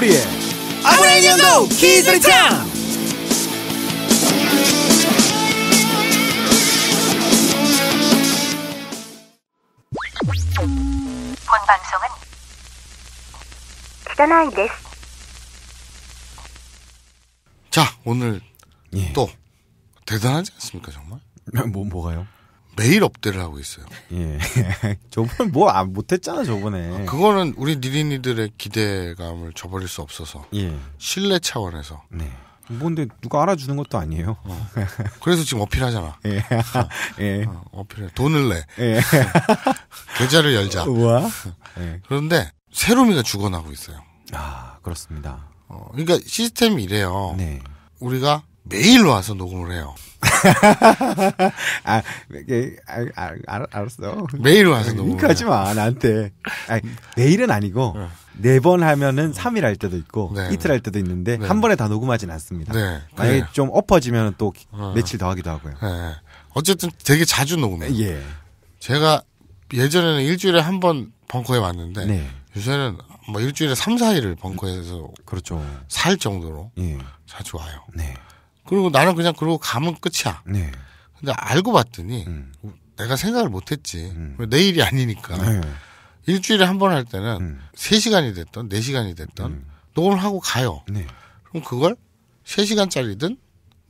도리의 아무런 연도 기술장 본 방송은 그이자 오늘 예. 또 대단하지 않습니까 정말? 뭐 뭐가요? 매일 업데이트를 하고 있어요. 예. 저번에 뭐안 못했잖아 저번에. 아, 그거는 우리 니린이들의 기대감을 저버릴 수 없어서 예. 신뢰 차원에서. 네. 뭔데 뭐 누가 알아주는 것도 아니에요. 어. 그래서 지금 어필하잖아. 예. 예. 어, 어필해. 돈을 내. 예. 계좌를 열자. 우와. 예. 그런데 새로미가 죽어나고 있어요. 아 그렇습니다. 어, 그러니까 시스템이 이래요. 네. 우리가 매일 와서 녹음을 해요. 아, 이게 아, 아, 알았어. 매일 와서 녹음. 하지 마, 나한테. 아니, 매일은 아니고, 네. 네번 하면은 3일 할 때도 있고, 네, 이틀 할 때도 있는데, 네. 한 번에 다 녹음하진 않습니다. 네. 만약에 좀 엎어지면 또 어. 며칠 더 하기도 하고요. 네. 어쨌든 되게 자주 녹음해요. 예. 제가 예전에는 일주일에 한 번 벙커에 왔는데, 네. 요새는 뭐 일주일에 3, 4일을 벙커에서 그렇죠. 살 정도로 예. 자주 와요. 네. 그리고 나는 그냥 그러고 가면 끝이야. 네. 근데 알고 봤더니 음. 내가 생각을 못했지. 음. 내일이 아니니까. 네. 일주일에 한 번 할 때는 음. 3시간이 됐던 4시간이 됐던 음. 녹음을 하고 가요. 네. 그럼 그걸 3시간짜리든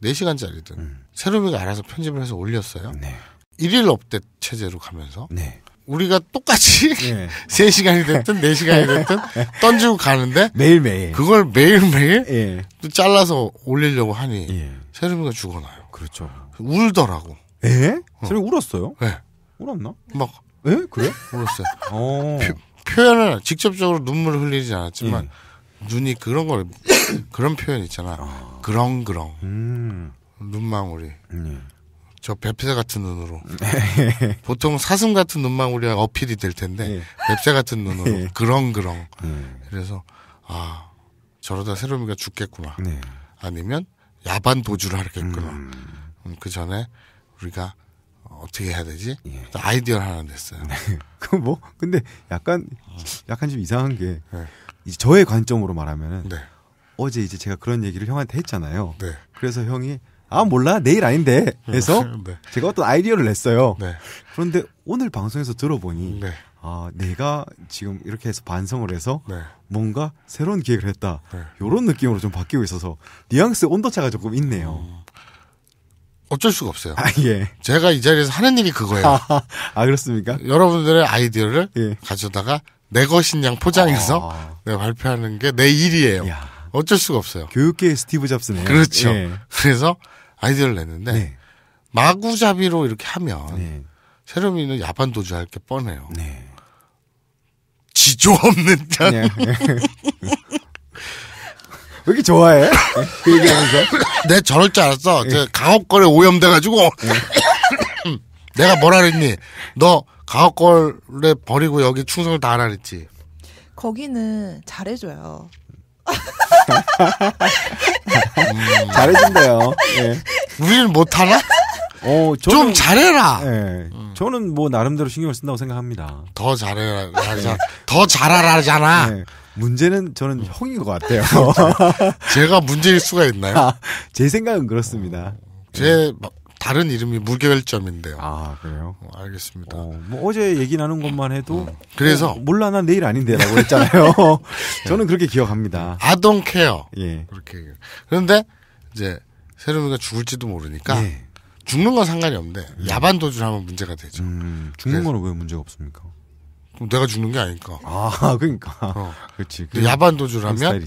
4시간짜리든 음. 세로미가 알아서 편집을 해서 올렸어요. 네. 일일 업데 체제로 가면서 네. 우리가 똑같이 예. 3시간이 됐든 4시간이 됐든 던지고 가는데 매일매일 그걸 매일매일 예. 또 잘라서 올리려고 하니 예. 세르비가 죽어나요. 그렇죠. 울더라고. 에? 예? 어. 세르비 울었어요? 예. 울었나? 막 에? 예? 그래? 울었어요. 어. 표, 현을 직접적으로 눈물을 흘리지 않았지만 예. 눈이 그런 걸 그런 표현 있잖아. 어. 그렁그렁. 음. 눈망울이. 음. 저 뱁새 같은 눈으로 보통 사슴 같은 눈만 우리가 어필이 될 텐데 예. 뱁새 같은 눈으로 예. 그렁그렁 음. 그래서 아 저러다 새롬이가 죽겠구나 네. 아니면 야반 도주를 하겠구나 음. 음, 그 전에 우리가 어떻게 해야 되지 예. 아이디어를 하나 냈어요 네. 그뭐 근데 약간 약간 좀 이상한 게 네. 이제 저의 관점으로 말하면 은 네. 어제 이제 제가 그런 얘기를 형한테 했잖아요 네. 그래서 형이 아 몰라 내일 아닌데 음. 해서 네. 제가 어떤 아이디어를 냈어요. 네. 그런데 오늘 방송에서 들어보니 네. 아 내가 지금 이렇게 해서 반성을 해서 네. 뭔가 새로운 기획을 했다 네. 이런 느낌으로 좀 바뀌고 있어서 뉘앙스 온도차가 조금 있네요. 음, 어쩔 수가 없어요. 아, 예. 제가 이 자리에서 하는 일이 그거예요. 아, 그렇습니까? 여러분들의 아이디어를 예. 가져다가 내 것인 양 포장해서 아. 네, 발표하는 게 내 일이에요. 야. 어쩔 수가 없어요. 교육계의 스티브 잡스네. 그렇죠. 예. 그래서 아이디어를 냈는데 네. 마구잡이로 이렇게 하면 네. 세롬이는 야반도주 할게 뻔해요. 네. 지조 없는 자. 네. 네. 왜 이렇게 좋아해? 그 얘기하면서. 내 저럴 줄 알았어. 네. 강업걸에 오염돼가지고. 네. 내가 뭐라 그랬니? 너 강업걸에 버리고 여기 충성을 다하라 그랬지. 거기는 잘해줘요. 음, 잘해준대요. 예. 우리는 못하나? 어, 저는, 좀 잘해라. 예. 음. 저는 뭐 나름대로 신경을 쓴다고 생각합니다. 더 잘해라. 더 잘하라잖아. 예. 문제는 저는 음. 형인 것 같아요. 제가 문제일 수가 있나요? 아, 제 생각은 그렇습니다. 제 예. 다른 이름이 무결점인데요. 아 그래요? 어, 알겠습니다. 어, 뭐제 얘기 나눈 것만 해도 음, 음. 그래서 어, 몰라 난 내일 아닌데라고 했잖아요. 네. 저는 그렇게 기억합니다. 아동 케어. 예. 그렇게 그런데 이제 세르누가 죽을지도 모르니까 예. 죽는 건 상관이 없는데 예. 야반 도주하면 문제가 되죠. 음, 죽는 거는 왜 문제가 없습니까? 그럼 내가 죽는 게 아닐까. 아 그러니까. 어. 그렇지. 야반 도주를 하면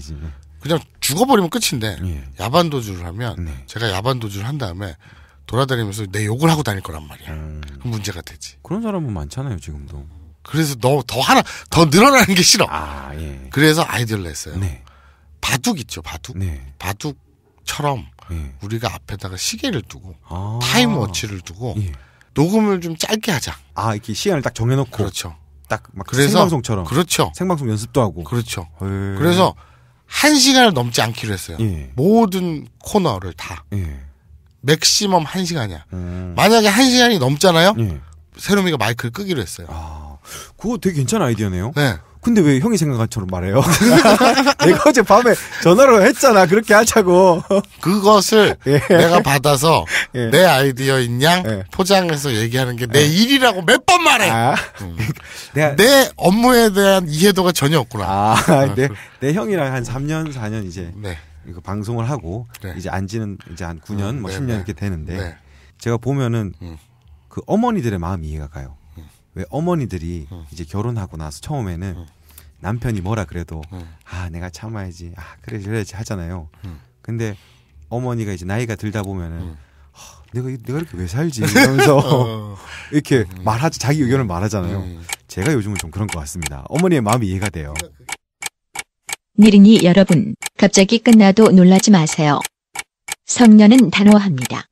그냥 죽어버리면 끝인데 예. 야반 도주를 하면 네. 제가 야반 도주를 한 다음에 돌아다니면서 내 욕을 하고 다닐 거란 말이야. 음. 그 문제가 되지. 그런 사람은 많잖아요, 지금도. 그래서 너더 하나 더 늘어나는 게 싫어. 아, 예. 그래서 아이디어를 냈어요. 네. 바둑 있죠, 바둑. 네. 바둑처럼 예. 우리가 앞에다가 시계를 두고 아. 타임워치를 두고 예. 녹음을 좀 짧게 하자. 아, 이렇게 시간을 딱 정해놓고. 그렇죠. 딱막 생방송처럼. 그렇죠. 생방송 연습도 하고. 그렇죠. 예. 그래서 한 시간을 넘지 않기로 했어요. 예. 모든 코너를 다. 예. 맥시멈 1시간이야. 음. 만약에 1시간이 넘잖아요? 예. 세롬이가 마이크를 끄기로 했어요. 아, 그거 되게 괜찮은 아이디어네요. 네. 근데 왜 형이 생각한처럼 말해요? 내가 어제 밤에 전화로 했잖아. 그렇게 하자고. 그것을 예. 내가 받아서 예. 내 아이디어인 양 예. 포장해서 얘기하는 게내 예. 일이라고 몇 번 말해. 아. 음. 내가... 내 업무에 대한 이해도가 전혀 없구나. 아, 음. 내, 내 형이랑 한 3년, 4년 이제 네. 이거 방송을 하고 네. 이제 안지는 이제 한 9년 음, 뭐 네, 10년 이렇게 되는데 네. 제가 보면은 음. 그 어머니들의 마음이 이해가 가요. 음. 왜 어머니들이 음. 이제 결혼하고 나서 처음에는 음. 남편이 뭐라 그래도 음. 아 내가 참아야지 아 그래 그래야지 하잖아요. 근데 어머니가 이제 나이가 들다 보면은 허, 내가 내가 이렇게 왜 살지 이러면서 어. 이렇게 말하지 자기 의견을 말하잖아요. 제가 요즘은 좀 그런 것 같습니다. 어머니의 마음이 이해가 돼요. 그러니까 일이니 여러분, 갑자기 끝나도 놀라지 마세요. 성년은 단호합니다.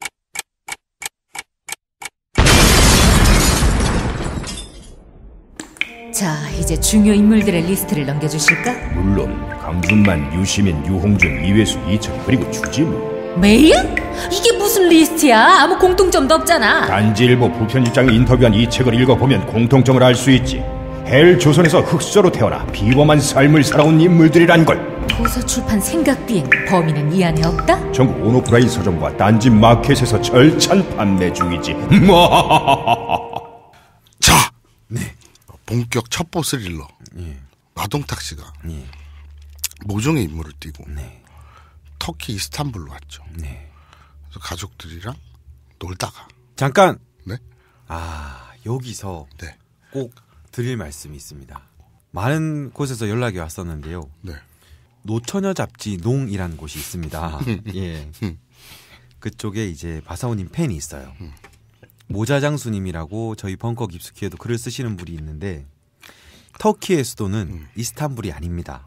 자, 이제 중요 인물들의 리스트를 넘겨주실까? 물론 강준만, 유시민, 유홍준, 이회수, 이철 그리고 주지무 메인 이게 무슨 리스트야? 아무 공통점도 없잖아. 단지일보 부편입장이 인터뷰한 이 책을 읽어보면 공통점을 알 수 있지. 벨 조선에서 흑수저로 태어나 비범한 삶을 살아온 인물들이란 걸. 도서 출판 생각비엔 범인은 이 안에 없다? 전국 온오프라인 서점과 딴지 마켓에서 절찬 판매 중이지. 뭐? 자, 네. 본격 첩보 스릴러. 예. 마동탁 씨가 예. 모종의 임무를 띠고 네. 터키 이스탄불로 왔죠. 네. 그래서 가족들이랑 놀다가 잠깐. 네. 아 여기서 네. 꼭 드릴 말씀이 있습니다. 많은 곳에서 연락이 왔었는데요. 네. 노처녀 잡지 농이라는 곳이 있습니다. 예. 그쪽에 이제 바사오님 팬이 있어요. 모자장수님이라고 저희 벙커 깊스키에도 글을 쓰시는 분이 있는데 터키의 수도는 음. 이스탄불이 아닙니다.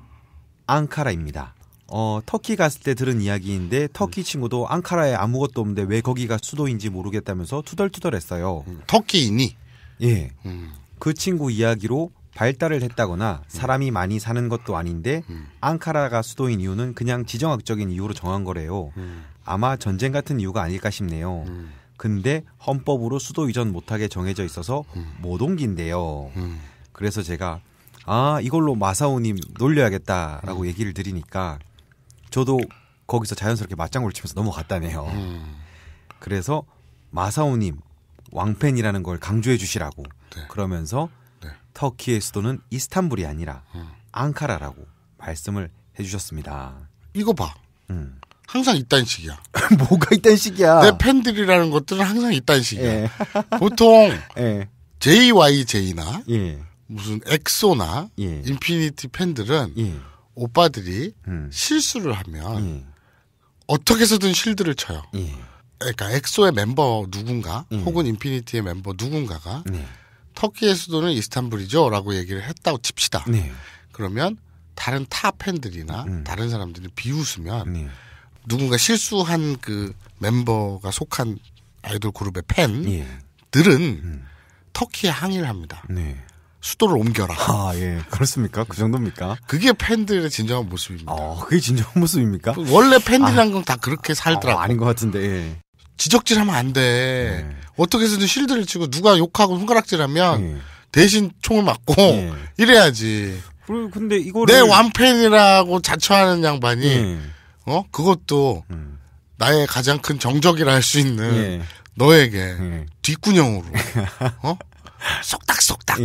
앙카라입니다. 어, 터키 갔을 때 들은 이야기인데 터키 음. 친구도 앙카라에 아무것도 없는데 왜 거기가 수도인지 모르겠다면서 투덜투덜했어요. 음. 터키인이 예. 음. 그 친구 이야기로 발달을 했다거나 사람이 많이 사는 것도 아닌데 음. 앙카라가 수도인 이유는 그냥 지정학적인 이유로 정한 거래요. 음. 아마 전쟁 같은 이유가 아닐까 싶네요. 음. 근데 헌법으로 수도 이전 못하게 정해져 있어서 못 옮긴대요. 그래서 제가 아 이걸로 마사오님 놀려야겠다라고 얘기를 드리니까 저도 거기서 자연스럽게 맞장구를 치면서 넘어갔다네요. 그래서 마사오님 왕팬이라는 걸 강조해 주시라고 네. 그러면서 네. 터키의 수도는 이스탄불이 아니라 음. 앙카라라고 말씀을 해주셨습니다. 이거 봐. 음. 항상 이딴 식이야. 뭐가 이딴 식이야? 내 팬들이라는 것들은 항상 이딴 식이야. 예. 보통 예. JYJ나 예. 무슨 엑소나 예. 인피니티 팬들은 예. 오빠들이 음. 실수를 하면 예. 어떻게 해서든 실드를 쳐요. 그러니까 엑소의 멤버 누군가 혹은 인피니티의 멤버 누군가가 네. 터키의 수도는 이스탄불이죠라고 얘기를 했다고 칩시다. 네. 그러면 다른 타 팬들이나 음. 다른 사람들이 비웃으면 네. 누군가 실수한 그 멤버가 속한 아이돌 그룹의 팬들은 예. 음. 터키에 항의를 합니다. 네. 수도를 옮겨라. 아, 예. 그렇습니까? 그 정도입니까? 그게 팬들의 진정한 모습입니다. 어, 그게 진정한 모습입니까? 원래 팬들이란 아, 건다 그렇게 살더라고. 어, 아, 닌것 같은데, 예. 지적질하면 안 돼. 네. 어떻게 해서든 실드를 치고 누가 욕하고 손가락질하면 네. 대신 총을 맞고 네. 이래야지. 그리데 이거를 내 완팬이라고 자처하는 양반이 네. 어 그것도 네. 나의 가장 큰 정적이라 할 수 있는 너에게 뒷구녕으로 어 속닥속닥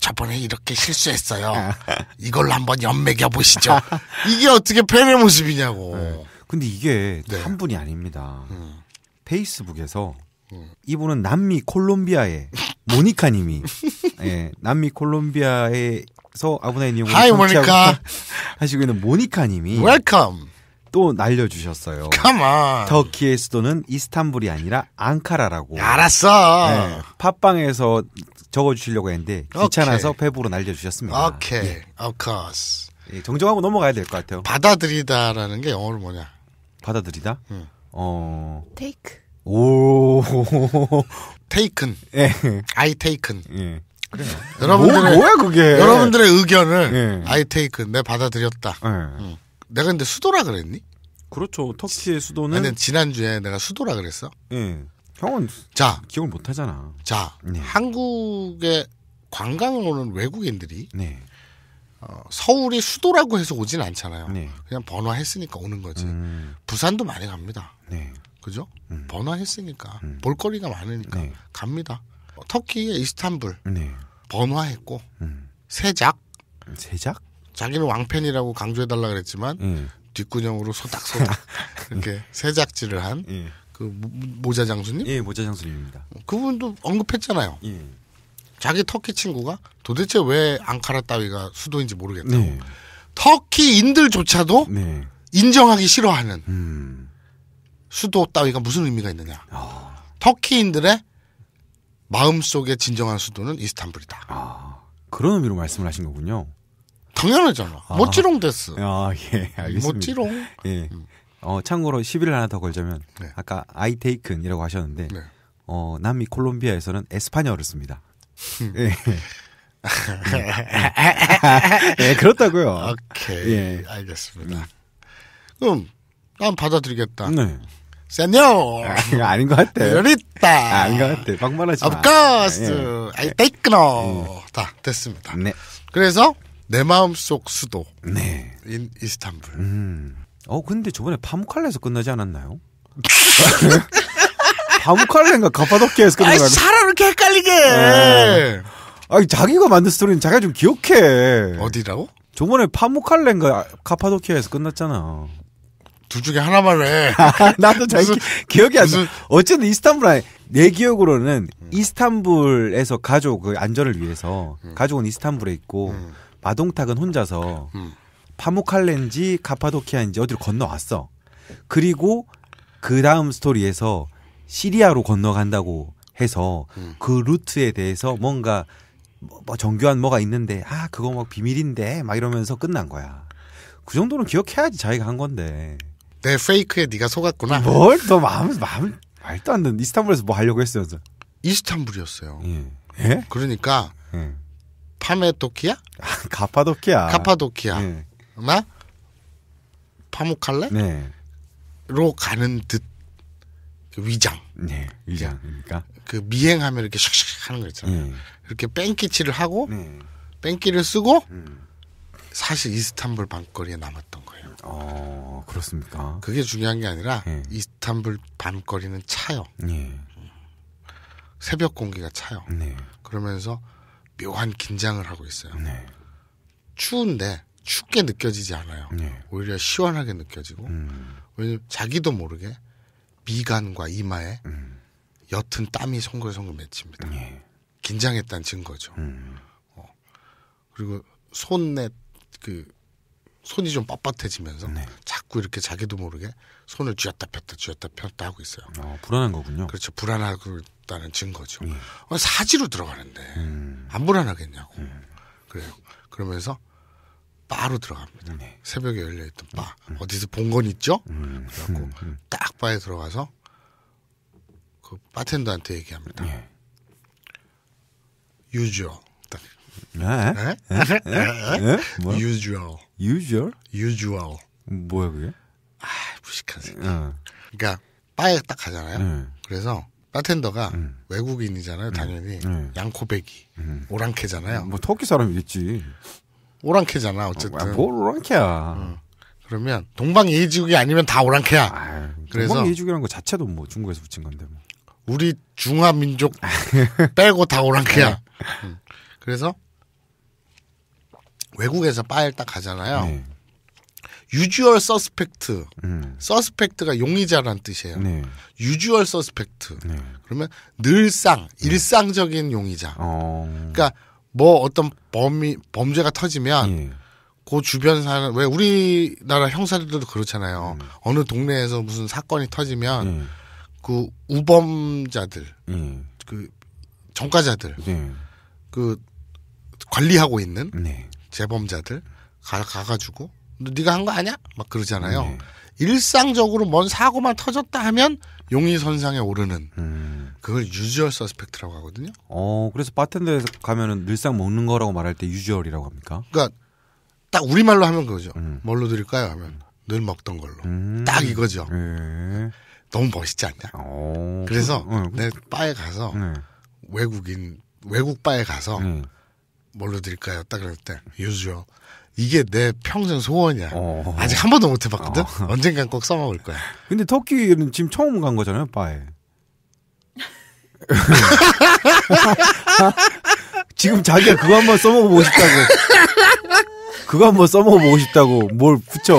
저번에 이렇게 실수했어요. 아. 이걸로 한번 연맥여 보시죠. 이게 어떻게 팬의 모습이냐고. 네. 근데 이게 네. 한 분이 아닙니다. 음. 페이스북에서 예. 이분은 남미 콜롬비아의 모니카님이 예, 남미 콜롬비아에서 아브나의 님을 하이 모니카 하시고 있는 모니카님이 웰컴 또 날려주셨어요. 컴온. 터키의 수도는 이스탄불이 아니라 앙카라라고. 알았어. 네, 팟빵에서 적어주시려고 했는데 귀찮아서 페북으로 날려주셨습니다. 오케이, 예. of course. 예, 정정하고 넘어가야 될 것 같아요. 받아들이다라는 게 영어로 뭐냐? 받아들이다? 응. 어. 테이크. 오. 테이큰. 예. 아이 테이큰. 예. 그래요. 여러분들의 뭐, 야 그게? 여러분들의 의견을 예. 아이 테이큰 내 받아들였다. 예. 응. 음. 내가 근데 수도라 그랬니? 그렇죠. 터키의 수도는. 아니, 지난주에 내가 수도라 그랬어. 예. 형은 자 기억을 못 하잖아. 자 네. 한국의 관광을 오는 외국인들이 네. 어, 서울이 수도라고 해서 오진 않잖아요. 네. 그냥 번화했으니까 오는 거지. 음. 부산도 많이 갑니다. 네. 그죠? 음. 번화했으니까 음. 볼거리가 많으니까 네. 갑니다. 어, 터키의 이스탄불 네. 번화했고 음. 세작 세작 자기는 왕팬이라고 강조해달라 그랬지만 예. 뒷구녕으로 소닥소닥 이렇게 세작질을 한. 예. 그 모자 장수님? 예, 모자 장수님입니다. 어, 그분도 언급했잖아요. 예. 자기 터키 친구가 도대체 왜 앙카라 따위가 수도인지 모르겠다 네. 터키인들조차도 네. 인정하기 싫어하는 음. 수도 따위가 무슨 의미가 있느냐. 어. 터키인들의 마음속에 진정한 수도는 이스탄불이다. 아, 그런 의미로 말씀을 하신 거군요. 당연하잖아. 아. 모찌롱 됐어. 아, 예, 알겠습니다. 모찌롱. 예. 어, 참고로 10일 하나 더 걸자면 네. 아까 아이테이큰이라고 하셨는데 네. 어, 남미 콜롬비아에서는 에스파냐어를 씁니다. 예. 예, 그렇다고요. 오케이. 예. 알겠습니다. 그럼 난 받아들이겠다. 네. 세뇨. 아, 아닌 것 같아. 여리따 아, 아닌 것 같아. 막말하지 마. Of course. I 다 됐습니다. 네. 그래서 내 마음속 수도. 네. 인 이스탄불. 음. 어 근데 저번에 파묵칼라에서 끝나지 않았나요? 하무칼렌가 가파도키아에서 끝난 거 아니, 사람 이렇게 헷갈리게. 네. 아니 자기가 만든 스토리는 자기가 좀 기억해. 어디라고? 저번에 파무칼렌가 카파도키아에서 끝났잖아. 둘 중에 하나만 해. 나도 잘 무슨, 기, 억이안 나. 어쨌든 이스탄불 아니, 내 기억으로는 음. 이스탄불에서 가족 그 안전을 위해서 음. 가족은 이스탄불에 있고 음. 마동탁은 혼자서 음. 파무칼렌지 카파도키아인지 어디로 건너왔어. 그리고 그 다음 스토리에서 시리아로 건너간다고 해서 음. 그 루트에 대해서 뭔가 뭐, 뭐 정교한 뭐가 있는데 아 그거 막 뭐 비밀인데 막 이러면서 끝난 거야. 그 정도는 기억해야지 자기가 한 건데. 내 페이크에 네가 속았구나. 뭘 또 마음 마음 말도 안 되는 이스탄불에서 뭐 하려고 했어요? 이스탄불이었어요. 예. 예? 그러니까 예. 파메도키아? 아, 가파도키아. 가파도키아. 예. 나 파묵할레? 네. 로 가는 듯그 위장. 네, 위장입니까? 그 미행하면 이렇게 샥샥 하는 거 있잖아요. 네. 이렇게 뺑기치를 하고 네. 뺑기를 쓰고 음. 사실 이스탄불 반거리에 남았던 거예요. 어, 그렇습니까? 그게 중요한 게 아니라 네. 이스탄불 반거리는 차요. 네. 새벽 공기가 차요. 네. 그러면서 묘한 긴장을 하고 있어요. 네. 추운데 춥게 느껴지지 않아요. 네. 오히려 시원하게 느껴지고 음. 왜냐면 자기도 모르게 미간과 이마에 음. 옅은 땀이 송글송글 맺힙니다. 예. 긴장했다는 증거죠. 음. 어. 그리고 손에 그 손이 좀 빳빳해지면서 네. 자꾸 이렇게 자기도 모르게 손을 쥐었다 폈다 쥐었다 폈다 하고 있어요. 어, 불안한 거군요. 그렇죠. 불안하다는 증거죠. 예. 어, 사지로 들어가는데 음. 안 불안하겠냐고. 음. 그래요. 그러면서 바로 들어갑니다. 네. 새벽에 열려있던 바. 음. 음. 어디서 본 건 있죠? 음. 음 그래갖고 음, 음. 딱 바에 들어가서 그 바텐더한테 얘기합니다. 네. 유주얼. 네? 네? 유주얼. 유주얼? 유주 뭐야 그게? 아 무식한 새끼. 어. 그러니까 바에 딱 가잖아요. 그래서 바텐더가 음. 외국인이잖아요, 당연히. 음. 양코베기, 음. 오랑캐잖아요. 뭐 터키 사람이겠지. 오랑캐잖아 어쨌든. 아, 오랑캐야. 응. 음. 그러면 동방예의지국이 아니면 다 오랑캐야. 아 그래서 동방예의지국이라는 것 자체도 뭐 중국에서 붙인 건데. 뭐. 우리 중화 민족 빼고 다 오랑캐야. 응. 네. 음. 그래서 외국에서 빠일 딱 가잖아요. 네. 유주얼 서스펙트. 음. 서스펙트가 용의자란 뜻이에요. 네. 유주얼 서스펙트. 그러면 늘상 일상적인 용의자. 어... 그러니까 뭐 어떤 범위 범죄가 터지면 예. 그 주변 사는 왜 우리나라 형사들도 그렇잖아요. 음. 어느 동네에서 무슨 사건이 터지면 음. 그 우범자들, 음. 그 전과자들, 예. 그 관리하고 있는 네. 재범자들 가, 가가지고 너 네가 한 거 아니야? 막 그러잖아요. 네. 일상적으로 뭔 사고만 터졌다 하면 용의선상에 오르는 음. 그걸 유주얼 서스펙트라고 하거든요. 어, 그래서 바텐더에서 가면은 늘상 먹는 거라고 말할 때 유주얼이라고 합니까? 그러니까 딱 우리말로 하면 그거죠. 음. 뭘로 드릴까요? 하면 늘 먹던 걸로. 음. 딱 이거죠. 예. 너무 멋있지 않냐? 오. 어, 그래서 그, 어, 그, 내 바에 가서 네. 외국인 외국 바에 가서 네. 뭘로 드릴까요? 딱 그럴 때 유주얼 이게 내 평생 소원이야. 어. 아직 한 번도 못 해봤거든. 어. 언젠간 꼭 써먹을 거야. 근데 터키는 지금 처음 간 거잖아요, 바에. 지금 자기가 그거 한 번 써먹어보고 싶다고. 그거 한 번 써먹어보고 싶다고 뭘 붙여.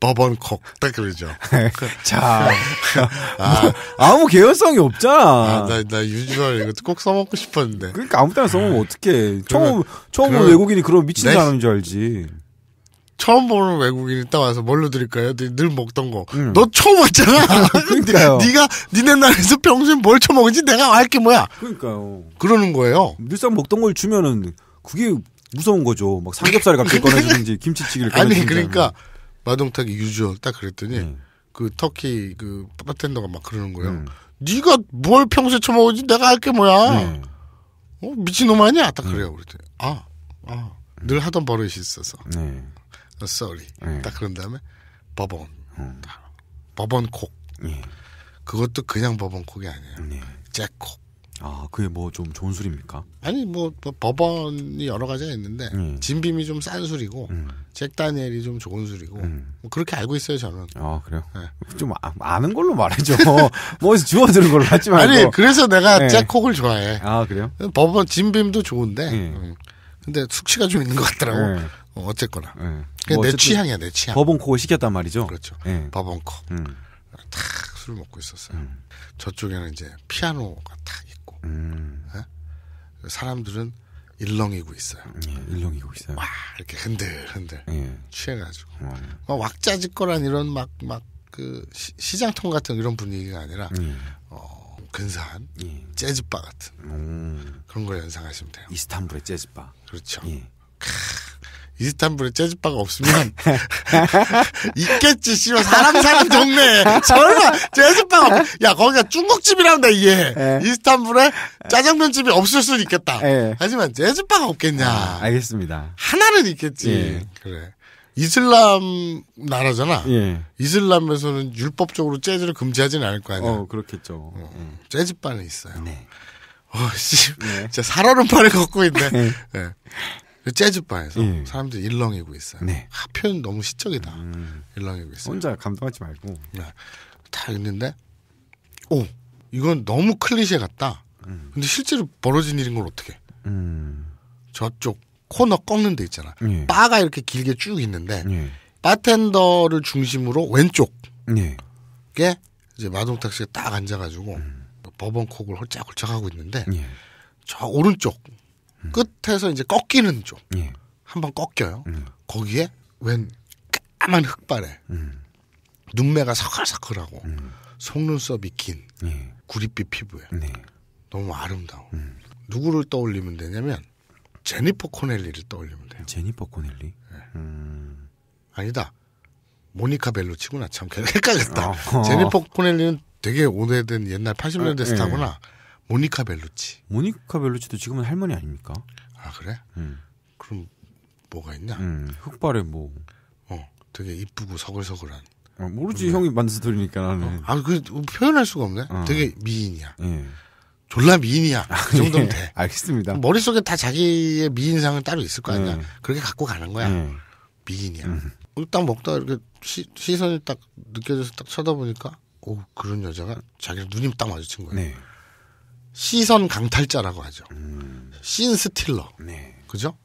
버번콕 딱 그러죠. 자 아. 아, 아무 개연성이 없잖아. 나나 아, 유주얼 이거 꼭 써먹고 싶었는데. 그러니까 아무 때나 써먹으면 아. 어떡해. 처음 처음 본 외국인이 그런 미친 내, 사람인 줄 알지. 처음 보는 외국인이 딱 와서 뭘로 드릴까요? 늘 먹던 거. 응. 음. 너 처음 왔잖아. 그러니까요. 네가 니네 나라에서 평소에 뭘 처먹은지 내가 알게 뭐야. 그러니까요. 그러는 거예요. 늘상 먹던 걸 주면은 그게 무서운 거죠. 막 삼겹살을 갑자기 그러니까. 꺼내주는지 김치찌개를 꺼내주는지. 아니 그러니까 하면. 마동탁이 유주얼 딱 그랬더니 음. 그 터키 그 바텐더가 막 그러는 거예요. 음. 네가 뭘 평소에 처먹었지 내가 할 게 뭐야. 네. 어, 음. 어 미친놈 아니야? 딱 그래요. 그랬더니 아, 아. 늘 하던 버릇이 있어서. 네. 어, sorry. 네. 딱 그런 다음에 버번. 음. 버번콕. 예. 그것도 그냥 버번콕이 아니에요. 네. 잭콕. 아, 그게 뭐 좀 좋은 술입니까? 아니 뭐, 뭐 법원이 여러 가지가 있는데 음. 진빔이 좀 싼 술이고 음. 잭 다니엘이 좀 좋은 술이고 음. 뭐 그렇게 알고 있어요 저는. 아 그래요? 네. 좀 아, 는 걸로 말해줘. 뭐 주워드는 걸로 하지 말고. 아니 그래서 내가 네. 잭콕을 좋아해. 아 그래요? 법원 진빔도 좋은데 네. 근데 숙취가 좀 있는 것 같더라고. 네. 어, 어쨌거나. 네. 예. 뭐내 취향이야 내 취향. 버번콕을 시켰단 말이죠. 그렇죠. 버번콕. 다 음. 아, 술 먹고 있었어요. 음. 저쪽에는 이제 피아노가 탁 있고 음. 네? 사람들은 일렁이고 있어요. 음, 예, 일렁이고 있어요. 와 이렇게 흔들흔들 예. 취해가지고 막 음. 어, 왁자지껄한 이런 막 막 그 시장통 같은 이런 분위기가 아니라 예. 어, 근사한 예. 재즈바 같은 음. 그런 걸 연상하시면 돼요. 이스탄불의 재즈바. 그렇죠. 크, 예. 이스탄불에 재즈바가 없으면 있겠지 씨발 사람 사는 동네에 설마 재즈바가 야 거기가 중국집이란다 이해 예. 이스탄불에 짜장면집이 없을 수는 있겠다 에. 예. 하지만 재즈바가 없겠냐 아, 알겠습니다 하나는 있겠지 예. 그래 이슬람 나라잖아 예. 이슬람에서는 율법적으로 재즈를 금지하지는 않을 거 아니야 어 그렇겠죠 음. 재즈바는 있어요 네. 어씨 네. 진짜 살얼음판을 걷고 있네 네. 예. 그 재즈바에서 예. 사람들이 일렁이고 있어요. 네. 아, 표현 너무 시적이다. 음. 일렁이고 있어요. 혼자 감동하지 말고. 네. 다 있는데, 오, 이건 너무 클리셰 같다. 음. 근데 실제로 벌어진 일인 걸 어떻게. 음. 저쪽 코너 꺾는 데 있잖아. 예. 바가 이렇게 길게 쭉 있는데, 예. 바텐더를 중심으로 왼쪽에 예. 이제 마동탁 씨가 딱 앉아가지고, 음. 버번콕을 홀짝홀짝 하고 있는데, 예. 저 오른쪽 끝에서 이제 꺾이는 쪽. 예. 한번 꺾여요. 음. 거기에 웬 까만 흑발에 음. 눈매가 사클사클하고 음. 속눈썹이 긴 예. 구릿빛 피부에 네. 너무 아름다워. 음. 누구를 떠올리면 되냐면 제니퍼 코넬리를 떠올리면 돼요. 제니퍼 코넬리? 네. 음. 아니다. 모니카 벨루치구나. 참 헷갈렸다. 어. 제니퍼 코넬리는 되게 오래된 옛날 80년대 아, 예. 스타구나. 예. 모니카 벨루치. 모니카 벨루치도 지금은 할머니 아닙니까? 아 그래? 음. 그럼 뭐가 있냐? 음, 흑발에 뭐. 어, 되게 이쁘고 서글서글한. 어, 모르지 그러 형이 만든 스토니까 나는. 어? 아그 표현할 수가 없네. 어. 되게 미인이야. 예. 졸라 미인이야. 아, 그 정도면 예. 돼. 알겠습니다. 머릿속에 다 자기의 미인상은 따로 있을 거 아니야. 예. 그렇게 갖고 가는 거야. 예. 미인이야. 음. 어, 딱 먹다 이렇게 시, 시선이 딱 느껴져서 딱 쳐다보니까 오 그런 여자가 자기랑 눈이 딱 마주친 거야. 네. 시선 강탈자라고 하죠. 음. 씬 스틸러. 네. 그죠?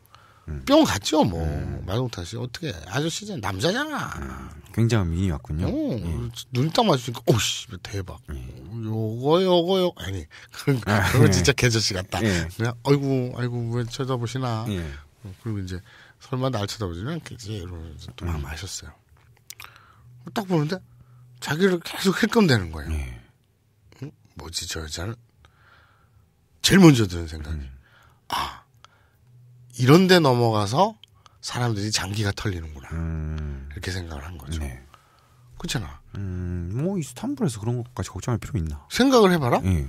음. 뿅 갔죠, 뭐. 음. 마동타 씨. 어떻게, 아저씨는 남자잖아. 음. 굉장히 미인이 왔군요. 어, 예. 눈떠 맞으니까, 오씨, 대박. 예. 요거, 요거, 요 아니, 그런, 아, 그건 예. 진짜 개저씨 같다. 예. 그냥, 아이고, 아이고, 왜 쳐다보시나. 예. 어, 그리고 이제, 설마 날쳐다보지면 않겠지. 이러면서 또막 음. 마셨어요. 딱 보는데, 자기를 계속 힐끔되는 거예요. 예. 응? 뭐지, 저 여자는? 제일 먼저 드는 생각이 음. 아 이런 데 넘어가서 사람들이 장기가 털리는구나 음. 이렇게 생각을 한 거죠. 네. 그렇잖아. 음, 뭐 이스탄불에서 그런 것까지 걱정할 필요 있나? 생각을 해봐라. 네.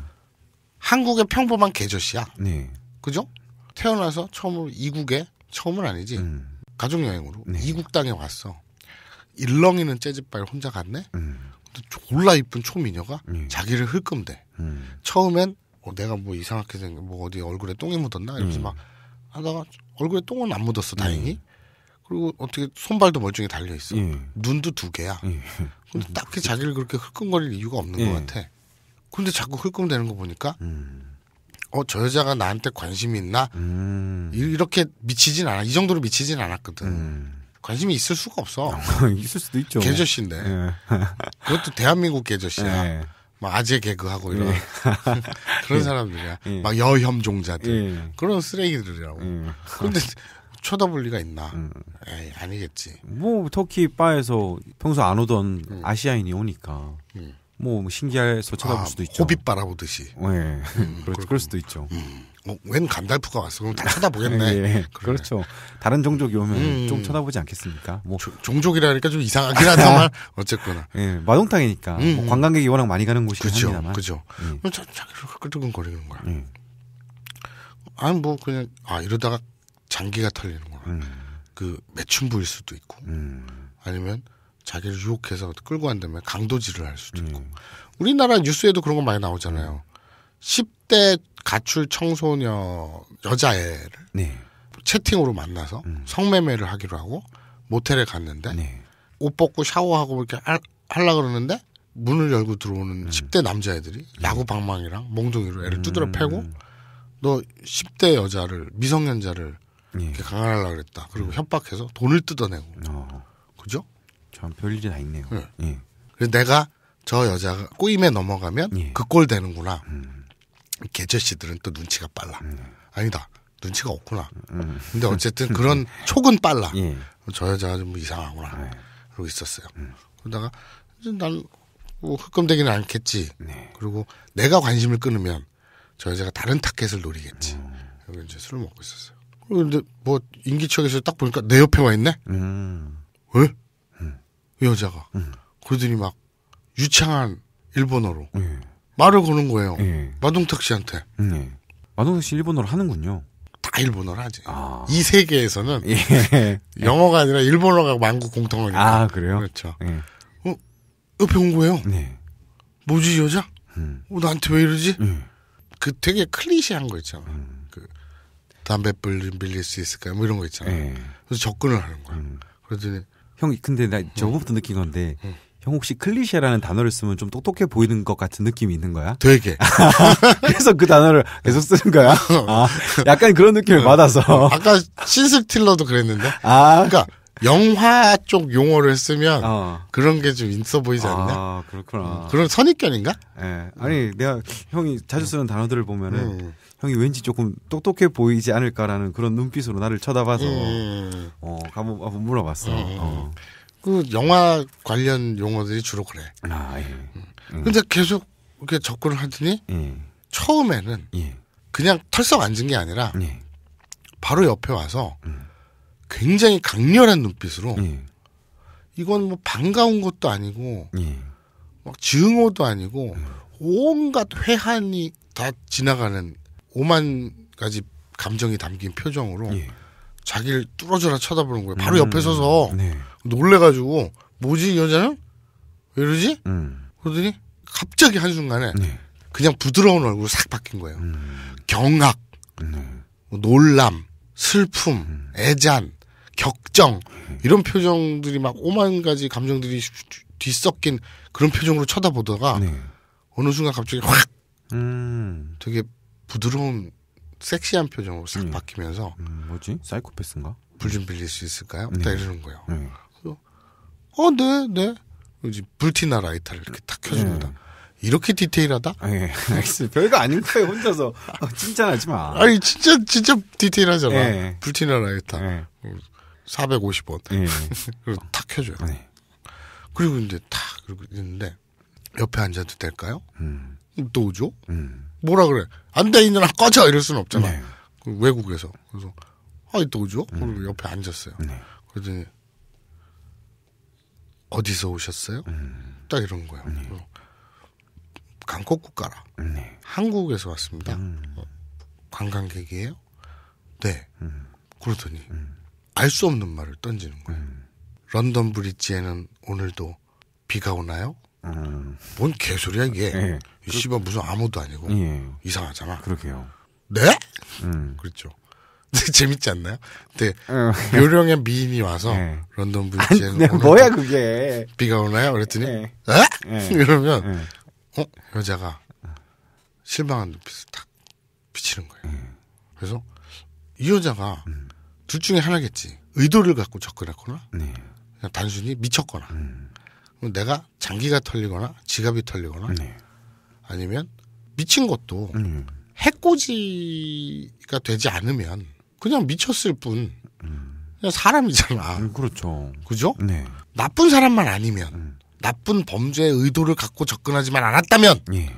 한국의 평범한 개저씨야. 네. 그죠? 태어나서 처음으로 이국에 처음은 아니지. 음. 가족 여행으로 네. 이국 땅에 왔어. 일렁이는 재즈발 혼자 갔네. 음. 근데 졸라 이쁜 초미녀가 예. 자기를 흘끔대. 음. 처음엔 어, 내가 뭐 이상하게 생뭐 어디 얼굴에 똥이 묻었나 이러면서 음. 막 하다가 얼굴에 똥은 안 묻었어 음. 다행히 음. 그리고 어떻게 손발도 멀쩡히 달려 있어 음. 눈도 두 개야 음. 근데 딱히 자기를 그렇게 흘끔거릴 이유가 없는 것 음. 같아 근데 자꾸 흘끔대는 거 보니까 어 저 여자가 나한테 관심이 있나 이렇게 미치진 않아 이 정도로 미치진 않았거든 관심이 있을 수가 없어 있을 수도 있죠 개저씨인데 예. 그것도 대한민국 계저씨야 예. 막 아재 개그하고 이런 예. 그런 예. 사람들이야. 예. 막 여혐종자들 예. 그런 쓰레기들이라고. 예. 그런데 쳐다볼 리가 있나? 음. 에이, 아니겠지. 뭐 터키 바에서 평소 안 오던 음. 아시아인이 오니까 음. 뭐 신기해서 쳐다볼 아, 수도 있죠. 호빗 바라보듯이. 네. 예. 음, 그렇죠. 그럴, 그럴 수도 있죠. 음. 어, 웬 간달프가 왔어? 그럼 다 쳐다보겠네. 예, 예. 그렇죠. 다른 종족이 오면 음. 좀 음. 쳐다보지 않겠습니까? 뭐 조, 종족이라니까 좀 이상하긴 하지만 어쨌거나. 예, 마동탕이니까 음. 뭐 음. 관광객이 워낙 많이 가는 곳이긴 그렇죠, 합니다만. 그렇죠. 예. 자, 자기로 끄덕거리는 거야. 예. 아니 뭐 그냥 아 이러다가 장기가 털리는 거야. 음. 그 매춘부일 수도 있고 음. 아니면 자기를 유혹해서 끌고 간다면 강도질을 할 수도 예. 있고. 우리나라 뉴스에도 그런 거 많이 나오잖아요. 1 10대 가출 청소년 여자애를 네. 채팅으로 만나서 음. 성매매를 하기로 하고 모텔에 갔는데 네. 옷 벗고 샤워하고 이렇게 할, 라 그러는데 문을 열고 들어오는 음. 10대 남자애들이 네. 야구 방망이랑 몽둥이로 애를 음. 두드려 패고 너 10대 여자를 미성년자를 예. 이렇게 강간하려 그랬다. 그리고 음. 협박해서 돈을 뜯어내고. 어. 그죠? 참 별일이 다 있네요. 예. 예. 그래서 내가 저 여자가 꼬임에 넘어가면 예. 그꼴 되는구나. 음. 개저씨들은 또 눈치가 빨라. 음. 아니다. 눈치가 없구나. 음. 근데 어쨌든 그런 예. 촉은 빨라. 예. 저 여자 가좀 이상하구나. 네. 그러고 있었어요. 음. 그러다가 난뭐 흑검되기는 않겠지. 네. 그리고 내가 관심을 끊으면 저 여자가 다른 타켓을 노리겠지. 음. 그리고 이제 술을 먹고 있었어요. 그런데 뭐 인기척에서 딱 보니까 내 옆에 와 있네. 음. 왜? 음. 여자가. 음. 그러더니 막 유창한 일본어로. 음. 말을 거는 거예요. 예. 마동탁 씨한테. 네. 마동탁 씨 일본어를 하는군요. 다 일본어를 하지. 아. 이 세계에서는 예. 영어가 아니라 일본어가 만국 공통어니까. 아 그래요? 그렇죠. 예. 어 옆에 온 거예요. 네. 뭐지 여자? 음. 어, 나한테 왜 이러지? 음. 그 되게 클리시한 거 있잖아. 음. 그 담배 빌릴 수 있을까? 요뭐 이런 거 있잖아. 요 예. 그래서 접근을 하는 거야. 음. 그러더니 형 근데 나 음. 저거부터 느낀 건데 음. 형 혹시 클리셰라는 단어를 쓰면 좀 똑똑해 보이는 것 같은 느낌이 있는 거야? 되게. 그래서 그 단어를 계속 쓰는 거야? 아, 약간 그런 느낌을 어. 받아서. 아까 신스 틸러도 그랬는데. 아. 그러니까 영화 쪽 용어를 쓰면 어. 그런 게 좀 있어 보이지 않냐? 아, 그렇구나. 음, 그런 선입견인가? 예. 네. 아니, 음. 내가 형이 자주 쓰는 단어들을 보면은 음, 음. 형이 왠지 조금 똑똑해 보이지 않을까라는 그런 눈빛으로 나를 쳐다봐서 음. 어, 한번, 한번 물어봤어. 음. 어. 그 영화 관련 용어들이 주로 그래. 아, 예. 음. 근데 계속 이렇게 접근을 하더니 예. 처음에는 예. 그냥 털썩 앉은 게 아니라 예. 바로 옆에 와서 음. 굉장히 강렬한 눈빛으로 예. 이건 뭐 반가운 것도 아니고 예. 막 증오도 아니고 음. 온갖 회한이 다 지나가는 오만 가지 감정이 담긴 표정으로 예. 자기를 뚫어져라 쳐다보는 거예요. 바로 음. 옆에 서서 네. 놀래가지고 뭐지 이 여자는 왜 이러지? 음. 그러더니 갑자기 한 순간에 네. 그냥 부드러운 얼굴싹 바뀐 거예요. 음. 경악, 음. 놀람, 슬픔, 음. 애잔, 격정 네. 이런 표정들이 막 오만 가지 감정들이 뒤섞인 그런 표정으로 쳐다보다가 네. 어느 순간 갑자기 확 음. 되게 부드러운 섹시한 표정으로 싹 네. 바뀌면서 음, 뭐지 사이코패스인가? 불 좀 빌릴 수 있을까요? 네. 딱 이러는 거예요. 네. 어, 네, 네. 이제 불티나 라이터를 이렇게 탁 켜줍니다. 네. 이렇게 디테일하다? 아, 예, 알 별거 아닌 거예요, 혼자서. 어, 칭찬하지 마. 아니, 진짜, 진짜 디테일하잖아. 예. 불티나 라이터. 예. 450원. 뭐 예. 그리고 탁 켜줘요. 예. 그리고 이제 탁, 그리고 있는데, 옆에 앉아도 될까요? 음. 또 오죠? 음. 뭐라 그래? 안 돼, 있느라 꺼져! 이럴 수는 없잖아. 네. 그 외국에서. 그래서, 아, 또 오죠? 음. 그리고 옆에 앉았어요. 네. 그랬더니 어디서 오셨어요? 음. 딱 이런 거예요. 네. 강코 국가라. 네. 한국에서 왔습니다. 음. 어, 관광객이에요? 네. 음. 그러더니 음. 알수 없는 말을 던지는 거예요. 음. 런던 브릿지에는 오늘도 비가 오나요? 음. 뭔 개소리야 이게. 네. 이 씨발 무슨 아무도 아니고 예. 이상하잖아. 그러게요. 네? 그렇죠. 재밌지 않나요? 근데 요령의 어. 미인이 와서 네. 런던 브릿지에 네, 뭐야 그게 비가 오나요? 그랬더니 네. 에? 네. 이러면 네. 어 여자가 실망한 눈빛을 딱 비치는 거예요. 네. 그래서 이 여자가 음. 둘 중에 하나겠지 의도를 갖고 접근했거나 그냥 단순히 미쳤거나 음. 그럼 내가 장기가 털리거나 지갑이 털리거나 아니면 미친 것도 해코지가 되지 않으면 그냥 미쳤을 뿐. 그냥 사람이잖아. 음, 그렇죠. 그죠? 네. 나쁜 사람만 아니면 음. 나쁜 범죄의 의도를 갖고 접근하지만 않았다면 예.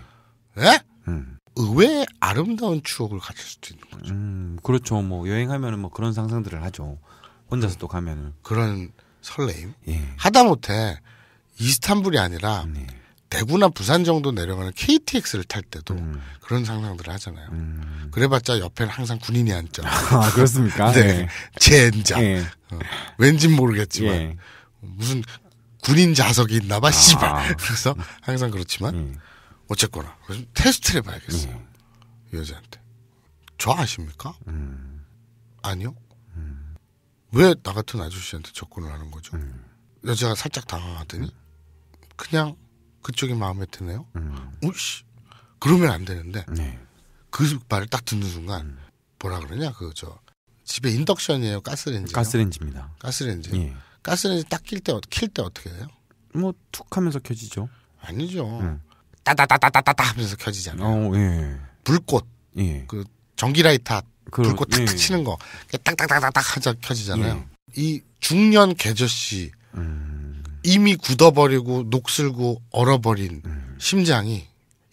예? 음. 의외의 아름다운 추억을 가질 수도 있는 거죠. 음, 그렇죠. 뭐 여행하면은 뭐 그런 상상들을 하죠. 혼자서 또 가면은 그런 설레임. 예. 하다못해 이스탄불이 아니라 네. 대구나 부산 정도 내려가는 KTX를 탈 때도 음. 그런 상상들을 하잖아요. 음. 그래봤자 옆에는 항상 군인이 앉죠. 아, 그렇습니까? 네. 예. 제엔자. 네. 예. 어, 왠진 모르겠지만 예. 무슨 군인 좌석이 있나 봐, 아. 씨발. 아. 그래서 항상 그렇지만 음. 어쨌거나 테스트를 해봐야겠어요. 여자한테. 저 아십니까? 음. 아니요. 음. 왜나 같은 아저씨한테 접근을 하는 거죠? 음. 여자가 살짝 당황하더니 그냥 그쪽이 마음에 드네요. 음. 우씨 그러면 안 되는데 네. 그 말을 딱 듣는 순간 음. 뭐라 그러냐 그저 집에 인덕션이에요 가스렌지 가스렌지입니다. 가스렌지 예. 가스렌지 딱 킬때킬 때 어떻게 돼요? 뭐 툭하면서 켜지죠. 아니죠. 음. 따다다다다다다 하면서 켜지잖아요. 어, 예. 불꽃 예. 그 전기 라이터 불꽃 탁탁 예. 치는 거 딱딱딱딱 딱 하자 켜지잖아요. 예. 이 중년 개저씨 음. 이미 굳어버리고 녹슬고 얼어버린 음. 심장이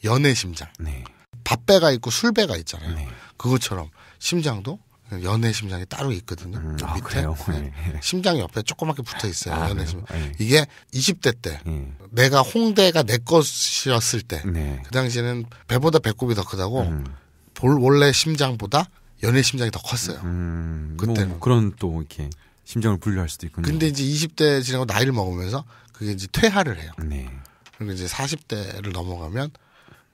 연애 심장. 네. 밥배가 있고 술배가 있잖아요. 네. 그것처럼 심장도 연애 심장이 따로 있거든요. 음, 아, 밑에 네. 네. 심장 옆에 조그맣게 붙어 있어요. 아, 연애 심장. 네. 이게 20대 때 네. 내가 홍대가 내 것이었을 때그 네. 당시에는 배보다 배꼽이 더 크다고 음. 볼 원래 심장보다 연애 심장이 더 컸어요. 음, 뭐 그때는 뭐 그런 또 이렇게 심장을 분류할 수도 있군요. 근데 이제 20대 지나고 나이를 먹으면서 그게 이제 퇴화를 해요. 네. 그리고 이제 40대를 넘어가면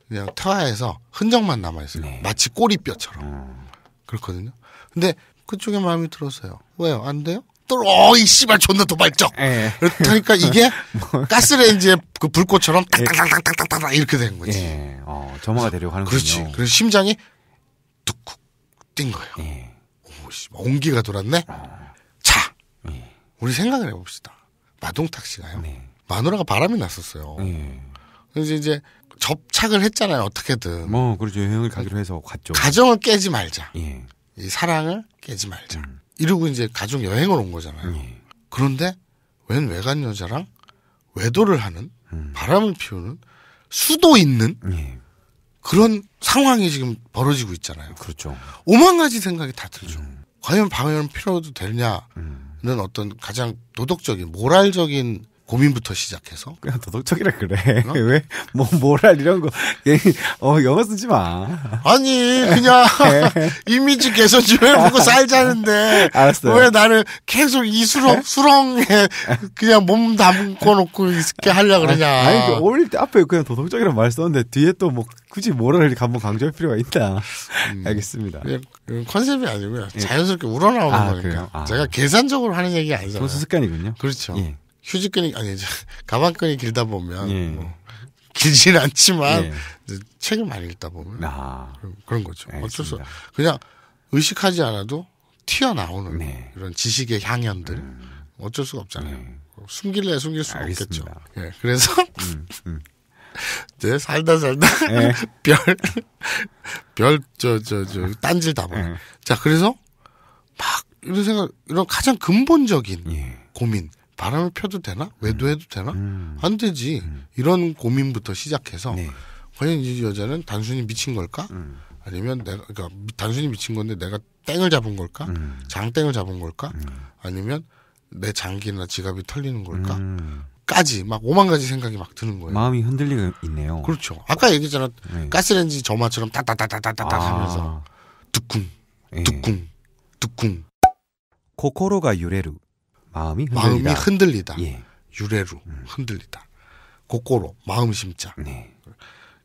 그냥 퇴화해서 흔적만 남아 있어요. 네. 마치 꼬리뼈처럼 음. 그렇거든요. 근데 그쪽에 마음이 들었어요. 왜요? 안 돼요? 또 어이 씨발 존나 도발적. 예. 그러니까 이게 뭐. 가스레인지에그 불꽃처럼 네. 딱딱딱딱딱딱 이렇게 된 거지. 예. 어, 점화가 되려고 하는 거죠. 그렇지. 그래서 심장이 뚝뚝 뛴 거예요. 예. 오, 씨, 온기가 돌았네. 어. 네. 우리 생각을 해봅시다. 마동탁 씨가요. 네. 마누라가 바람이 났었어요. 네. 그래서 이제 접착을 했잖아요. 어떻게든. 뭐 그렇죠. 여행을 가기로 해서 갔죠. 가정을 깨지 말자. 예. 이 사랑을 깨지 말자. 음. 이러고 이제 가족 여행을 온 거잖아요. 예. 그런데 웬 외간 여자랑 외도를 하는 음. 바람을 피우는 수도 있는 예. 그런 상황이 지금 벌어지고 있잖아요. 그렇죠. 오만 가지 생각이 다 들죠. 음. 과연 방해는 필요도 되냐? 음. 는 어떤 가장 도덕적인 모랄적인 고민부터 시작해서 그냥 도덕적이라 그래 어? 왜뭐 뭐랄 이런 거어 영어 쓰지 마 아니 그냥 이미지 개선 좀 해보고 살자는데 알았어요. 왜 나를 계속 이 수렁 네? 수렁에 그냥 몸 담궈 놓고 이렇게 하려 그러냐 아니 그 어릴 때 앞에 그냥 도덕적이라는 말 썼는데 뒤에 또 뭐 굳이 뭐랄 한번 강조할 필요가 있다 음, 알겠습니다 예, 그 컨셉이 아니고요 예. 자연스럽게 우러나오는 아, 거니까 아. 제가 계산적으로 하는 얘기 아니잖아요 습관이군요 그렇죠 예. 휴지끈이 아니 가방끈이 길다 보면 예. 뭐 길진 않지만 예. 책을 많이 읽다 보면 아. 그런, 거죠. 어쩔 수 그냥 의식하지 않아도 튀어나오는 네. 이런 지식의 향연들 음. 어쩔 수가 없잖아요. 네. 숨길래 숨길 수가 알겠습니다. 없겠죠. 예. 그래서 음, 음. 이 살다 살다 예. 별별 저 저 저 딴질 다 보네. 예. 자 그래서 막 이런 생각 이런 가장 근본적인 예. 고민 바람을 펴도 되나? 외도해도 되나? 음. 안 되지. 음. 이런 고민부터 시작해서 네. 과연 이 여자는 단순히 미친 걸까? 음. 아니면 내가 그러니까 단순히 미친 건데 내가 땡을 잡은 걸까? 장땡을 잡은 걸까? 아니면 내 장기나 지갑이 털리는 걸까? 까지 막 오만 가지 생각이 막 드는 거예요. 마음이 흔들리고 있네요. 그렇죠. 아까 얘기했잖아. 네. 가스레인지 점화처럼 따따따따따따 아. 하면서 두쿵 네. 두쿵 두쿵 코코로가 유레루 마음이 흔들리다. 마음이 흔들리다. 예. 유래로 음. 흔들리다. 고꼬로 마음 심자. 네.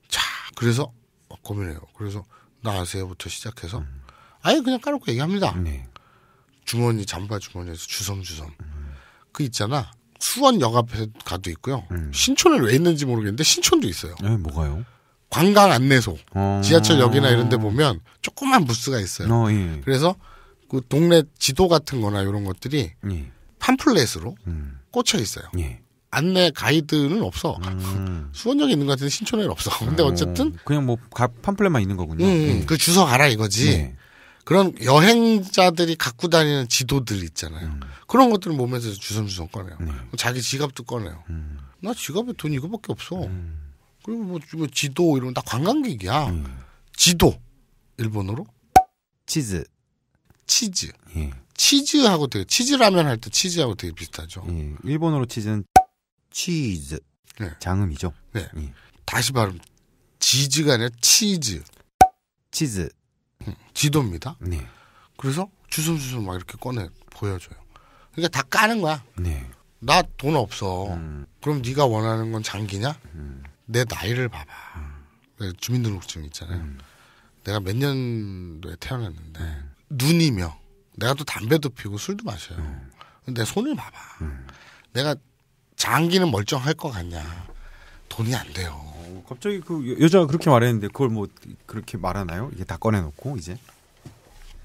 자 그래서 고민해요. 그래서 나 아세요부터 시작해서 음. 아예 그냥 까놓고 얘기합니다. 네. 주머니 잠바 주머니에서 주섬주섬 음. 그 있잖아 수원 역 앞에 가도 있고요. 음. 신촌에 왜 있는지 모르겠는데 신촌도 있어요. 네, 뭐가요? 관광 안내소 어... 지하철역이나 이런 데 보면 조그만 부스가 있어요. 어, 예. 그래서 그 동네 지도 같은 거나 이런 것들이 예. 팜플렛으로 음. 꽂혀 있어요. 예. 안내 가이드는 없어. 음. 수원역에 있는 것 같은데 신촌에는 없어. 근데 어, 어쨌든 그냥 뭐 팜플렛만 있는 거군요. 음, 음. 예. 그 주소 가라 이거지. 예. 그런 여행자들이 갖고 다니는 지도들 있잖아요. 음. 그런 것들을 몸에서 주섬주섬 꺼내요. 네. 자기 지갑도 꺼내요. 음. 나 지갑에 돈 이거밖에 없어. 음. 그리고 뭐, 뭐 지도 이런 다 관광객이야. 음. 지도 일본어로 치즈 치즈 예. 치즈하고 되게 치즈라면 할 때 치즈하고 되게 비슷하죠. 예, 일본어로 치즈는 치즈 네. 장음이죠. 네. 예. 다시 발음 지즈가 아니라 치즈. 치즈. 지도입니다. 네. 그래서 주섬주섬 막 이렇게 꺼내 보여줘요. 그러니까 다 까는 거야. 네. 나 돈 없어. 음. 그럼 네가 원하는 건 장기냐? 음. 내 나이를 봐봐. 음. 그 주민등록증 있잖아요. 음. 내가 몇 년도에 태어났는데 네. 눈이며 내가 또 담배도 피고 술도 마셔요. 음. 내 손을 봐봐. 음. 내가 장기는 멀쩡할 것 같냐? 돈이 안 돼요. 어, 갑자기 그 여자가 그렇게 말했는데 그걸 뭐 그렇게 말하나요? 이게 다 꺼내놓고 이제.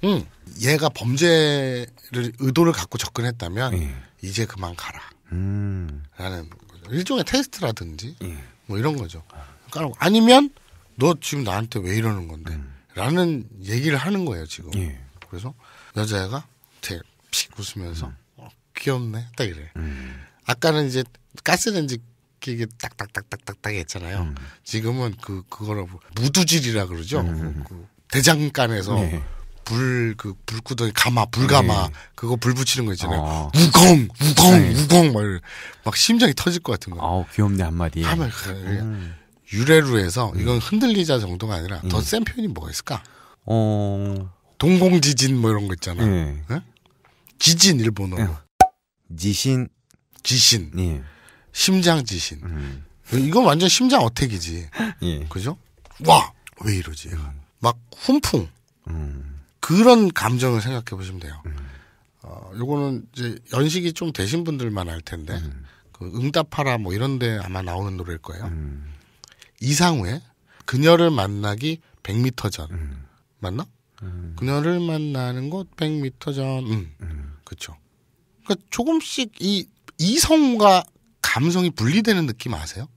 응. 얘가 범죄를 의도를 갖고 접근했다면 예. 이제 그만 가라. 음. 라는 일종의 테스트라든지 예. 뭐 이런 거죠. 그러니 아니면 너 지금 나한테 왜 이러는 건데? 음. 라는 얘기를 하는 거예요 지금. 예. 그래서 여자애가 되게 픽 웃으면서 음. 어, 귀엽네 딱 이래. 음. 아까는 이제 가스레인지 기계 딱딱딱딱딱딱 했잖아요. 음. 지금은 그 그거를 무두질이라 그러죠. 그, 그 대장간에서 네. 불그 불구덩이 가마 불가마 네. 그거 불 붙이는 거 있잖아요. 어. 우공 우공 네. 우공 막, 막 심장이 터질 것 같은 거. 아우 귀엽네 한마디. 하면 그 음. 유래로 해서 이건 흔들리자 정도가 아니라 더 센 표현이 뭐가 있을까? 어. 동공지진 뭐 이런 거 있잖아. 예. 예? 지진 일본어로. 예. 지신. 지신. 예. 심장 지신. 음. 이건 완전 심장 어택이지. 예. 그죠? 와! 왜 이러지? 음. 막 훈풍. 음. 그런 감정을 생각해 보시면 돼요. 음. 어, 요거는 이제 연식이 좀 되신 분들만 알 텐데, 음. 그 응답하라 뭐 이런데 아마 나오는 노래일 거예요. 음. 이상우의 그녀를 만나기 100m 전. 맞나? 음. 그녀를 만나는 곳 100m 전. 음. 음. 그렇죠. 그러니까 조금씩 이 이성과 감성이 분리되는 느낌 아세요?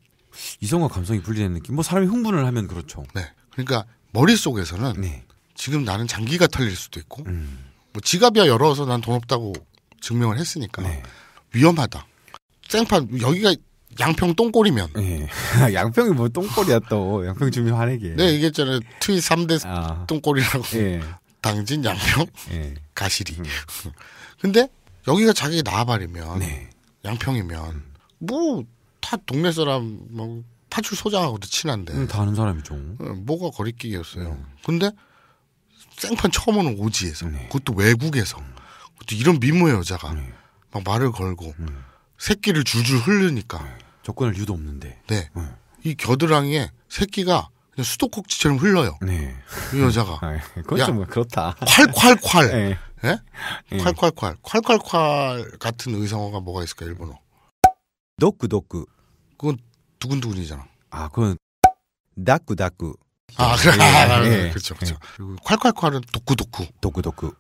이성과 감성이 분리되는 느낌. 뭐 사람이 흥분을 하면 그렇죠. 네. 그러니까 머릿속에서는 네. 지금 나는 장기가 털릴 수도 있고 음. 뭐 지갑이야 열어서 난 돈 없다고 증명을 했으니까 네. 위험하다. 생판 여기가 양평 똥꼬리면. 예. 양평이 뭐 똥꼬리야 또. 양평 주민 화내게. 네, 이게 했잖아 트윗 3대 아. 똥꼬리라고. 예. 당진, 양평, 예. 가시리. 음. 근데 여기가 자기 나와버리면 네. 양평이면 음. 뭐다 동네 사람 뭐 파출소장하고도 친한데. 음, 다 아는 사람이죠. 예, 뭐가 거리끼기였어요. 음. 근데 생판 처음 오는 오지에서 네. 그것도 외국에서 음. 그것도 이런 미모의 여자가 네. 막 말을 걸고 음. 새끼를 줄줄 흘르니까 네. 접근할 이유도 없는데. 네. 네. 이 겨드랑이에 새끼가 그냥 수도꼭지처럼 흘러요. 네. 이 여자가. 아, 그건 야, 좀 그렇다. 콸콸콸. 네. 네? 네. 콸콸콸. 콸콸콸 같은 의성어가 뭐가 있을까, 일본어? 노크, 노크. 그건 두근두근이잖아. 아, 그건 다쿠, 다쿠. 아, 그래. 예, 아, 예, 그렇죠, 그렇죠. 예. 그리고 콸콸콸은 도쿠도쿠. 도쿠도쿠.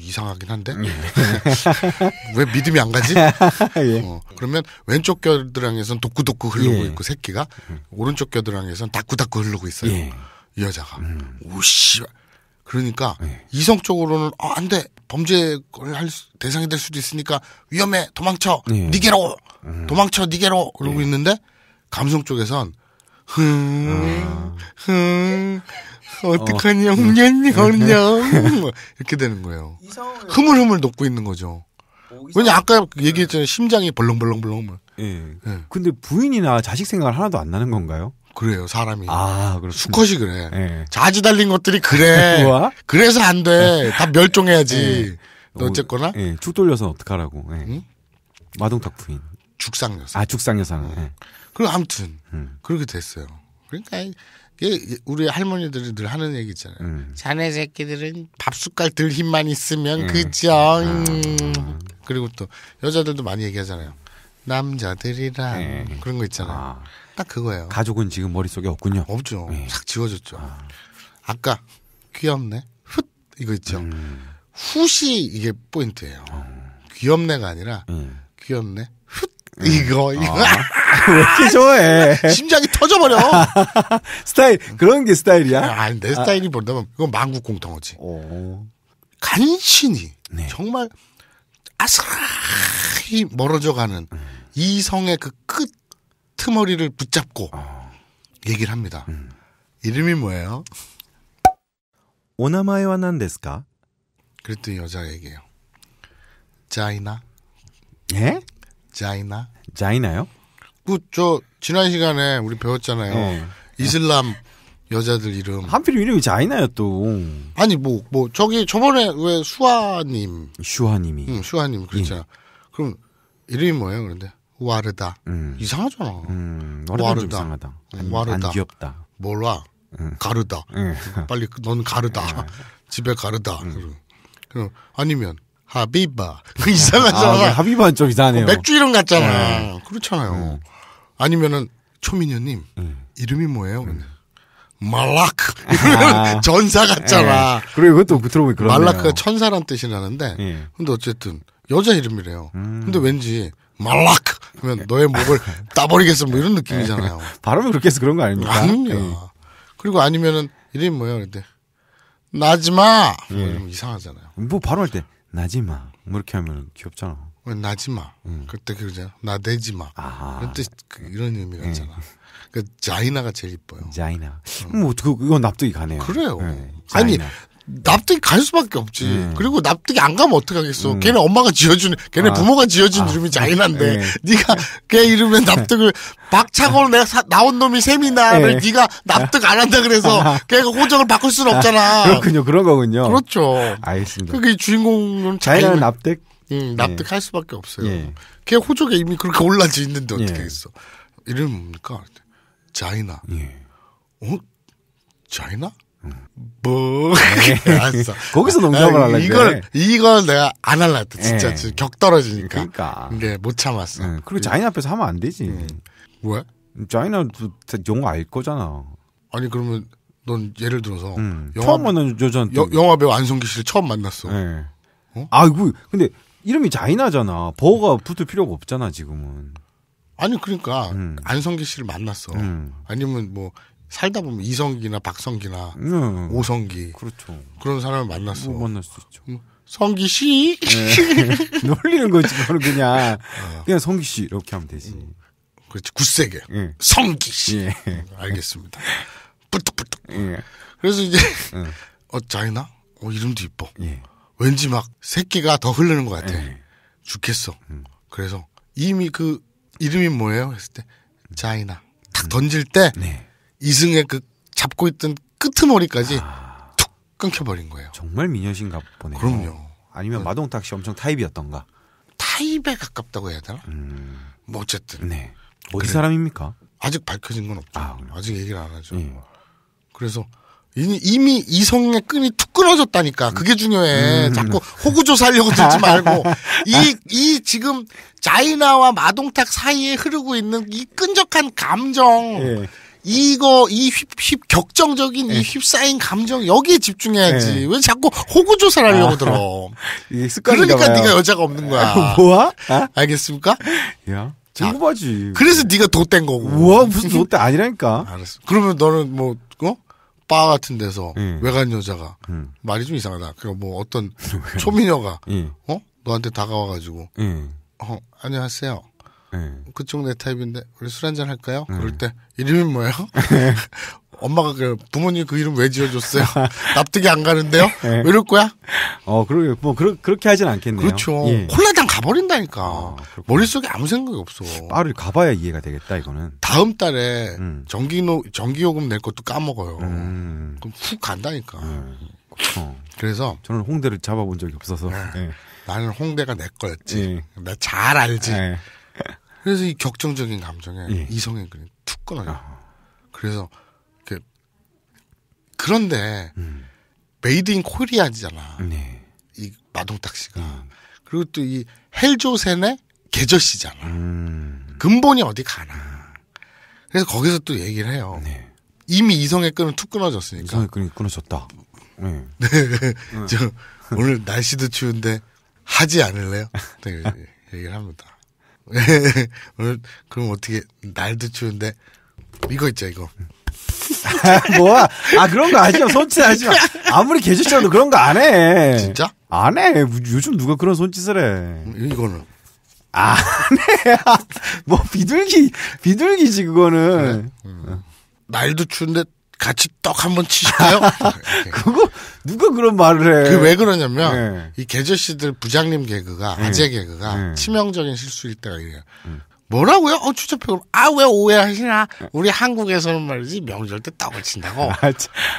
이상하긴 한데 예. 왜 믿음이 안 가지? 예. 어, 그러면 왼쪽 겨드랑이에선 독구독구 흐르고 예. 있고 새끼가 오른쪽 겨드랑이에선 다꾸다꾸 흐르고 있어요. 예. 이 여자가 음. 오씨 그러니까 예. 이성적으로는 아, 안돼 범죄를 할 대상이 될 수도 있으니까 위험해 도망쳐 예. 니게로 음. 도망쳐 니게로 그러고 있는데 감성 쪽에선 흥흥 아. 어떡하냐, 웅냥냥, 웅냥. 이렇게 되는 거예요. 흐물흐물 녹고 있는 거죠. 뭐 왜냐, 아까 얘기했잖아요. 심장이 벌렁벌렁벌렁. 예. 예. 근데 부인이나 자식 생각을 하나도 안 나는 건가요? 그래요, 사람이. 아, 그렇 수컷이 그래. 예. 자지 달린 것들이 그래. 그래서 안 돼. 예. 다 멸종해야지. 예. 어쨌거나. 예. 죽 돌려서 어떡하라고. 예. 응? 마동탁 부인. 죽상 여사. 아, 죽상 여사는. 응. 예. 그럼고 아무튼. 응. 음. 그렇게 됐어요. 그러니까 그 우리 할머니들이 늘 하는 얘기 있잖아요. 음. 자네 새끼들은 밥 숟갈 들 힘만 있으면 음. 그죠. 아. 음. 그리고 또 여자들도 많이 얘기하잖아요. 남자들이랑 네. 그런 거 있잖아요. 아. 딱 그거예요. 가족은 지금 머릿속에 없군요. 없죠. 네. 싹 지워졌죠. 아. 까 귀엽네. 훗 이거 있죠. 음. 훗이 이게 포인트예요. 어. 귀엽네가 아니라 예. 귀엽네. 이거, 이거. 아, 왜 이렇게 좋아해? 심장이 터져버려. 스타일, 그런 게 스타일이야? 아내 스타일이 아. 본다면 그건 만국 공통어지. 오. 간신히, 네. 정말 아스아슬히 멀어져가는 음. 이성의 그 끝, 트머리를 붙잡고 어. 얘기를 합니다. 음. 이름이 뭐예요? 오나마에와 난데스까? 그랬더니 여자가 얘기해요. 자이나. 예? 자이나? 자이나요? 그 저 지난 시간에 우리 배웠잖아요. 네. 이슬람 여자들 이름. 하필 이름이 자이나요 또. 아니 뭐뭐 뭐 저기 저번에 왜 수아님. 수아님이. 응, 음, 수아님 그렇잖아. 예. 그럼 이름이 뭐예요 그런데? 와르다. 음. 이상하잖아. 음, 와르다. 이상하다. 안, 와르다. 안 귀엽다. 몰라. 음. 가르다. 음. 빨리 그, 넌 가르다. 음. 집에 가르다. 음. 그럼 아니면 하비바. 이상하잖아. 아, 하비바는 좀 이상하네요. 맥주 이름 같잖아. 네. 그렇잖아요. 음. 아니면은 초미녀님 음. 이름이 뭐예요? 음. 네. 말락 아. 전사 같잖아. 예. 그리고 이것도 들어보니 그러 말라크가 천사란 뜻이나는데 예. 근데 어쨌든 여자 이름이래요. 음. 근데 왠지 말락 하면 너의 목을 따버리겠어 뭐 이런 느낌이잖아요. 발음을 그렇게 해서 그런 거 아닙니까? 아니요. 예. 그리고 아니면은 이름이 뭐예요 근데 나지마 뭐 예. 이상하잖아요. 뭐 발음할 때 나지마 뭐 이렇게 하면 귀엽잖아. 어, 나지마. 응. 그때 그러잖아. 나내지마 아. 이런 뜻 그 이런 의미 같잖아. 예. 네. 그 자이나가 제일 이뻐요. 자이나. 응. 어. 뭐 어떻게 그, 이건 납득이 가네요. 그래요. 네. 아니 납득이 갈 수밖에 없지. 음. 그리고 납득이 안 가면 어떡하겠어. 음. 걔네 엄마가 지어준, 걔네 아. 부모가 지어준 아. 이름이 자이난데, 네. 예. 네가 걔 이름에 납득을 박차고로 내가 사, 나온 놈이 세미나를 예. 네. 가 납득 안 한다 그래서 아. 걔가 호적을 바꿀 수는 아. 없잖아. 아. 그렇군요, 그런 거군요. 그렇죠. 알겠습니다. 그게 주인공은 자이난 납득. 음, 납득할 수밖에 없어요. 예. 걔 호적에 이미 그렇게 올라져 있는데 어떻게 예. 했어? 이름이 뭡니까? 자이나. 어? 자이나? 뭐. 네. 알았어. 거기서 농담을 하려 이걸, 이걸 내가 안 할라 했다. 진짜 네. 격 떨어지니까. 그니까. 근데 못 참았어. 네. 그리고 자인 앞에서 하면 안 되지. 음. 왜? 자인아 영어 알 거잖아. 아니, 그러면 넌 예를 들어서. 음. 영화, 처음 만난 여자 영화배우 안성기 씨를 처음 만났어. 네. 어? 아이고, 근데 이름이 자인나잖아 버가 붙을 필요가 없잖아, 지금은. 아니, 그러니까. 음. 안성기 씨를 만났어. 음. 아니면 뭐, 살다 보면 이성기나 박성기나 음. 오성기 그렇죠. 그런 사람을 만났어. 뭐 만날 수 있죠. 음, 성기 씨 네. 놀리는 거지 바로 그냥 어. 그냥 성기 씨 이렇게 하면 되지. 음, 그렇지 굳세게 응. 예. 성기 씨. 예. 음, 알겠습니다. 뿔뚝뿔뚝 예. 그래서 이제 응. 예. 어 자이나 어 이름도 이뻐. 예. 왠지 막 새끼가 더 흐르는 것 같아. 예. 죽겠어. 응. 그래서 이미 그 이름이 뭐예요? 했을 때 자이나 탁 던질 때. 네. 이승의 그 잡고 있던 끄트머리까지 아... 툭 끊겨버린 거예요. 정말 미녀신가 보네요. 그럼요. 아니면 네. 마동탁 씨 엄청 타입이었던가? 타입에 가깝다고 해야 되나? 음... 뭐 어쨌든. 네. 어디 뭐 그래. 사람입니까? 아직 밝혀진 건 없죠. 아, 직 얘기를 안 하죠. 예. 그래서 이미 이성의 끈이 툭 끊어졌다니까. 음. 그게 중요해. 음. 자꾸 호구조사하려고 들지 말고. 이, 이 지금 자이나와 마동탁 사이에 흐르고 있는 이 끈적한 감정. 예. 이거 이 휩, 휩 격정적인 네. 이 예. 휩싸인 감정 여기에 집중해야지 네. 왜 자꾸 호구 조사를 하려고 아, 들어 습관인가 그러니까 봐요. 네가 여자가 없는 거야 뭐야 아? 알겠습니까 야 궁금하지 그래서 네가 돗된 거고 와 무슨 돗대 아니라니까 알았어 그러면 너는 뭐 어? 바 같은 데서 음. 외간 여자가 음. 말이 좀 이상하다 그뭐 그러니까 어떤 초미녀가 음. 어 너한테 다가와가지고 어 안녕하세요 네. 그쪽 내 타입인데 우리 술 한잔 할까요? 네. 그럴 때 이름이 뭐예요? 엄마가 그 부모님 그 이름 왜 지어줬어요? 납득이 안 가는데요? 네. 왜 이럴 거야? 어, 그러게 뭐 그러, 그렇게 하진 않겠네요. 그렇죠. 예. 콜라당 가버린다니까. 아, 머릿속에 아무 생각이 없어. 빠를 가봐야 이해가 되겠다 이거는. 다음 달에 음. 전기노 전기요금 낼 것도 까먹어요. 음. 음. 그럼 훅 간다니까. 음. 어. 그래서 저는 홍대를 잡아본 적이 없어서 네. 네. 나는 홍대가 내 거였지. 나 잘 알지. 그래서 이 격정적인 감정에 예. 이성의 글이 툭 끊어요. 그래서 그 그런데 음. 메이드 인 코리아지잖아. 네. 이 마동탁 씨가 음. 그리고 또 이 헬조센의 계절씨잖아. 음. 근본이 어디 가나. 그래서 거기서 또 얘기를 해요. 네. 이미 이성의 끈은 툭 끊어졌으니까. 이성의 끈이 끊어졌다. 네. 네. 네. 저 오늘 날씨도 추운데 하지 않을래요? 네, 얘기를 합니다. 오늘 어, 그럼 어떻게 날도 추운데 이거 있죠 이거. 뭐야? 아 그런 거 아니죠 손짓 하지 마. 아무리 개조쳐도 그런 거 안 해. 진짜? 안 해. 요즘 누가 그런 손짓을 해? 이거는. 아, 안 해. 아, 뭐 비둘기 비둘기지 그거는. 그래? 음. 날도 추운데 같이 떡 한번 치실까요? 네, 네. 그거 누가 그런 말을 해? 그 왜 그러냐면 네. 이 개저씨들 부장님 개그가 네. 아재 개그가 네. 치명적인 실수일 때가 있래요 음. 뭐라고요? 어, 추접해. 아, 왜 오해하시나? 네. 우리 한국에서는 말이지, 명절 때 떡을 친다고. 아,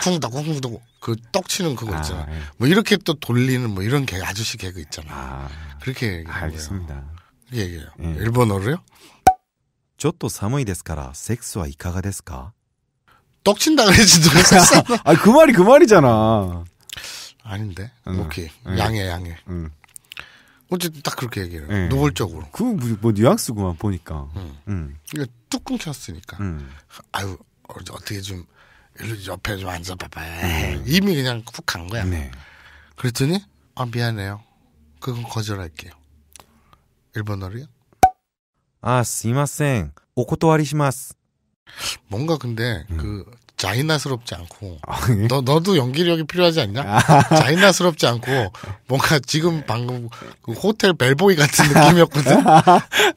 쿵덕, 쿵덕, 그 떡 치는 그거 있잖아. 아, 뭐 이렇게 또 돌리는 뭐 이런 개, 아저씨 개그 있잖아. 아, 그렇게 얘기해요. 알겠습니다. 그렇게 얘기해요. 일본어로요? ちょっと寒いですから、セックスはいかがですか 떡친다 그랬지 누가 썼어? 아그 말이 그 말이잖아. 아닌데. 응. 오케이 응. 양해 양해. 응. 어쨌든 딱 그렇게 얘기해요. 네. 노골적으로. 그뭐 뭐, 뉘앙스구만 보니까. 응. 응. 그니까뚝 끊겼으니까. 응. 아유 어떻게 좀 옆에 좀 앉아봐봐. 응. 이미 그냥 훅간 거야. 네. 그랬더니 아 미안해요. 그건 거절할게요. 일본어로요? 아, 스이마생. 오코토와리시마스. 뭔가 근데 음. 그 자이나스럽지 않고 아니? 예. 너 너도 연기력이 필요하지 않냐? 아. 자이나스럽지 않고 뭔가 지금 방금 그 호텔 벨보이 같은 느낌이었거든.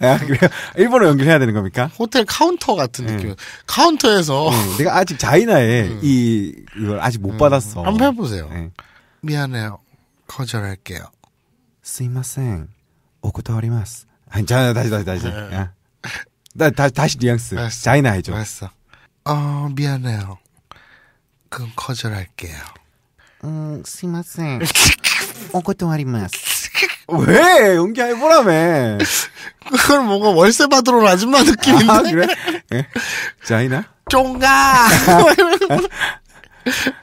야, 그래 일본어 연기해야 되는 겁니까? 호텔 카운터 같은 예. 느낌. 카운터에서 음, 내가 아직 자이나에 음. 이 이걸 아직 못 음. 받았어. 한번 해보세요. 네. 미안해요. 거절할게요. 스이마생 오고토리마스. 아, 자 다시 다시 다시. 네. 나 다, 다시 뉘앙스. 알았어. 자이나 해줘. 알았어. 어, 미안해요. 그럼 거절할게요. 음, 스마생. 오고통아리마스. 왜? 연기해보라며. 그걸 뭔가 월세 받으러 온 아줌마 느낌인데. 아, 그래? 네. 자이나? 쫑가!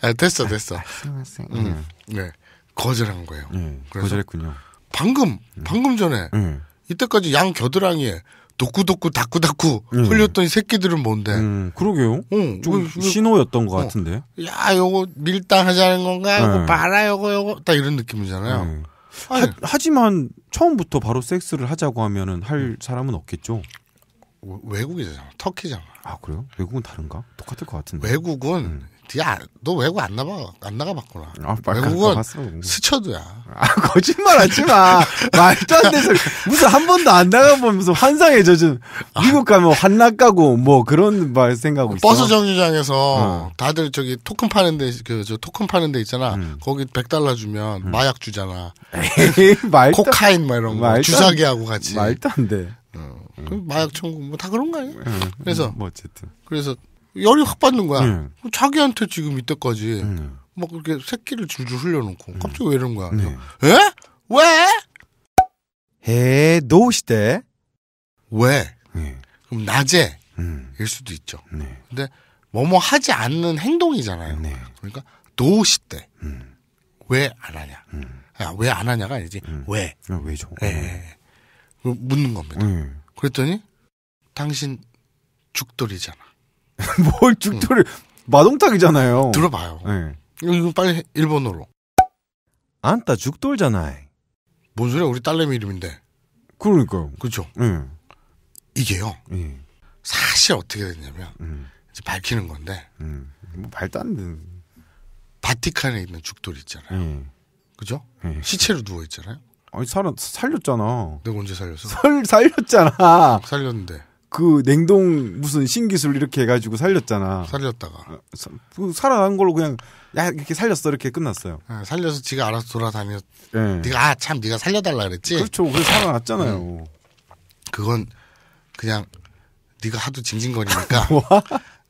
아, 됐어, 됐어. 스마생. 음, 음, 네. 거절한 거예요. 음, 거절했군요. 방금, 음. 방금 전에, 음. 이때까지 양 겨드랑이에 독구독구 다구닦구 음. 흘렸더니 새끼들은 뭔데? 음, 그러게요. 응, 어, 좀이 신호였던 것 어. 같은데. 야, 요거 밀당하자는 건가? 네. 요거 봐라, 요거 요거 딱 이런 느낌이잖아요. 네. 하, 지만 처음부터 바로 섹스를 하자고 하면은 할 음. 사람은 없겠죠. 외국이잖아, 터키잖아. 아 그래요? 외국은 다른가? 똑같을 것 같은데. 외국은 음. 야너 외국 안 나가 안 나가봤구나. 아, 외국은 갔어, 스쳐도야. 아 거짓말하지 마. 말도 안 돼서 무슨 한 번도 안 나가보면서 환상에 젖은 미국 가면 환락 가고 뭐 그런 말 생각하고 있어. 버스 정류장에서 어. 다들 저기 토큰 파는데 그 저 토큰 파는데 있잖아. 음. 거기 100달러 주면 음. 마약 주잖아. 에이, 말도, 코카인 뭐 이런 거 주사기하고 같이. 말도 안 돼. 어. 음. 마약 천국 뭐 다 그런 거 아니야? 음. 그래서 뭐 어쨌든 그래서 열이 확 받는 거야. 음. 자기한테 지금 이때까지 음. 막 그렇게 새끼를 줄줄 흘려놓고 네. 갑자기 왜이러는 거야? 네. 에? 왜? 해 노시대 왜? 네. 그럼 낮에 음. 일 수도 있죠. 네. 근데 뭐뭐 하지 않는 행동이잖아요. 그러니까 노시대 음. 왜안 하냐? 음. 아, 왜안 하냐가 아니지 왜? 아, 왜죠? 예. 묻는 겁니다. 그랬더니 당신 죽돌이잖아. 뭘 죽도를 마동탁이잖아요. 들어봐요. 네. 이거 빨리 일본어로. 안따 죽돌잖아요. 뭔 소리야? 우리 딸내미 이름인데. 그러니까요. 그렇죠. 네. 이게요. 네. 사실 어떻게 됐냐면 음. 이제 밝히는 건데. 음. 뭐 말도 안 바티칸에 있는 죽돌 있잖아요. 네. 그죠? 시체로 누워 있잖아요. 아니 살 살렸잖아. 내가 언제 살렸어? 살 살렸잖아. 살렸는데. 그 냉동 무슨 신기술 이렇게 해가지고 살렸잖아. 살렸다가 어, 그 살아난 걸로 그냥 야 이렇게 살렸어 이렇게 끝났어요. 아, 살려서 지가 알아서 돌아다녔. 네. 네가 아, 참 네가 살려달라 그랬지. 그렇죠. 그래 살아났잖아요. 음. 그건 그냥 네가 하도 징징거리니까 뭐?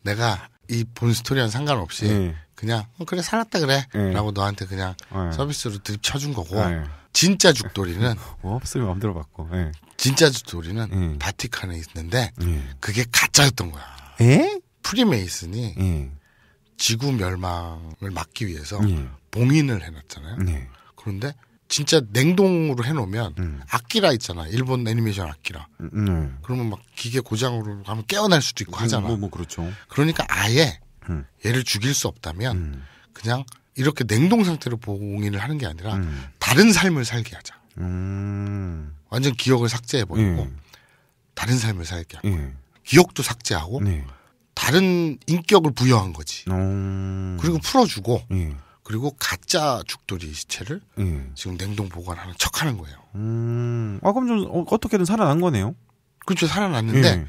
내가 이 본 스토리랑 상관없이 네. 그냥 어, 그래 살았다 그래라고 예. 너한테 그냥 서비스로 드립 쳐준 거고 진짜 죽돌이는 어, 없으면 안들어봤고 진짜 스토리는 음. 예. 바티칸에 있는데 음. 그게 가짜였던 거야. 에? 예? 프리메이슨이 음. 지구 멸망을 막기 위해서 봉인을 해놨잖아요. 네. 그런데 진짜 냉동으로 해놓으면 악기라 음. 있잖아. 일본 애니메이션 악기라 음, 네. 그러면 막 기계 고장으로 가면 깨어날 수도 있고 음, 하잖아. 뭐, 뭐 그렇죠. 그러니까 아예 얘를 죽일 수 없다면 그냥 이렇게 냉동 상태로 봉인을 하는 게 아니라 다른 삶을 살게 하자. 음. 완전 기억을 삭제해 버리고 네. 예. 다른 삶을 살게 하고 네. 예. 기억도 삭제하고 네. 다른 인격을 부여한 거지. 음. 그리고 풀어주고 예. 그리고 가짜 죽돌이 시체를 지금 냉동 보관하는 척하는 거예요. 음. 아 그럼 좀 어, 어떻게든 살아난 거네요. 그렇죠 살아났는데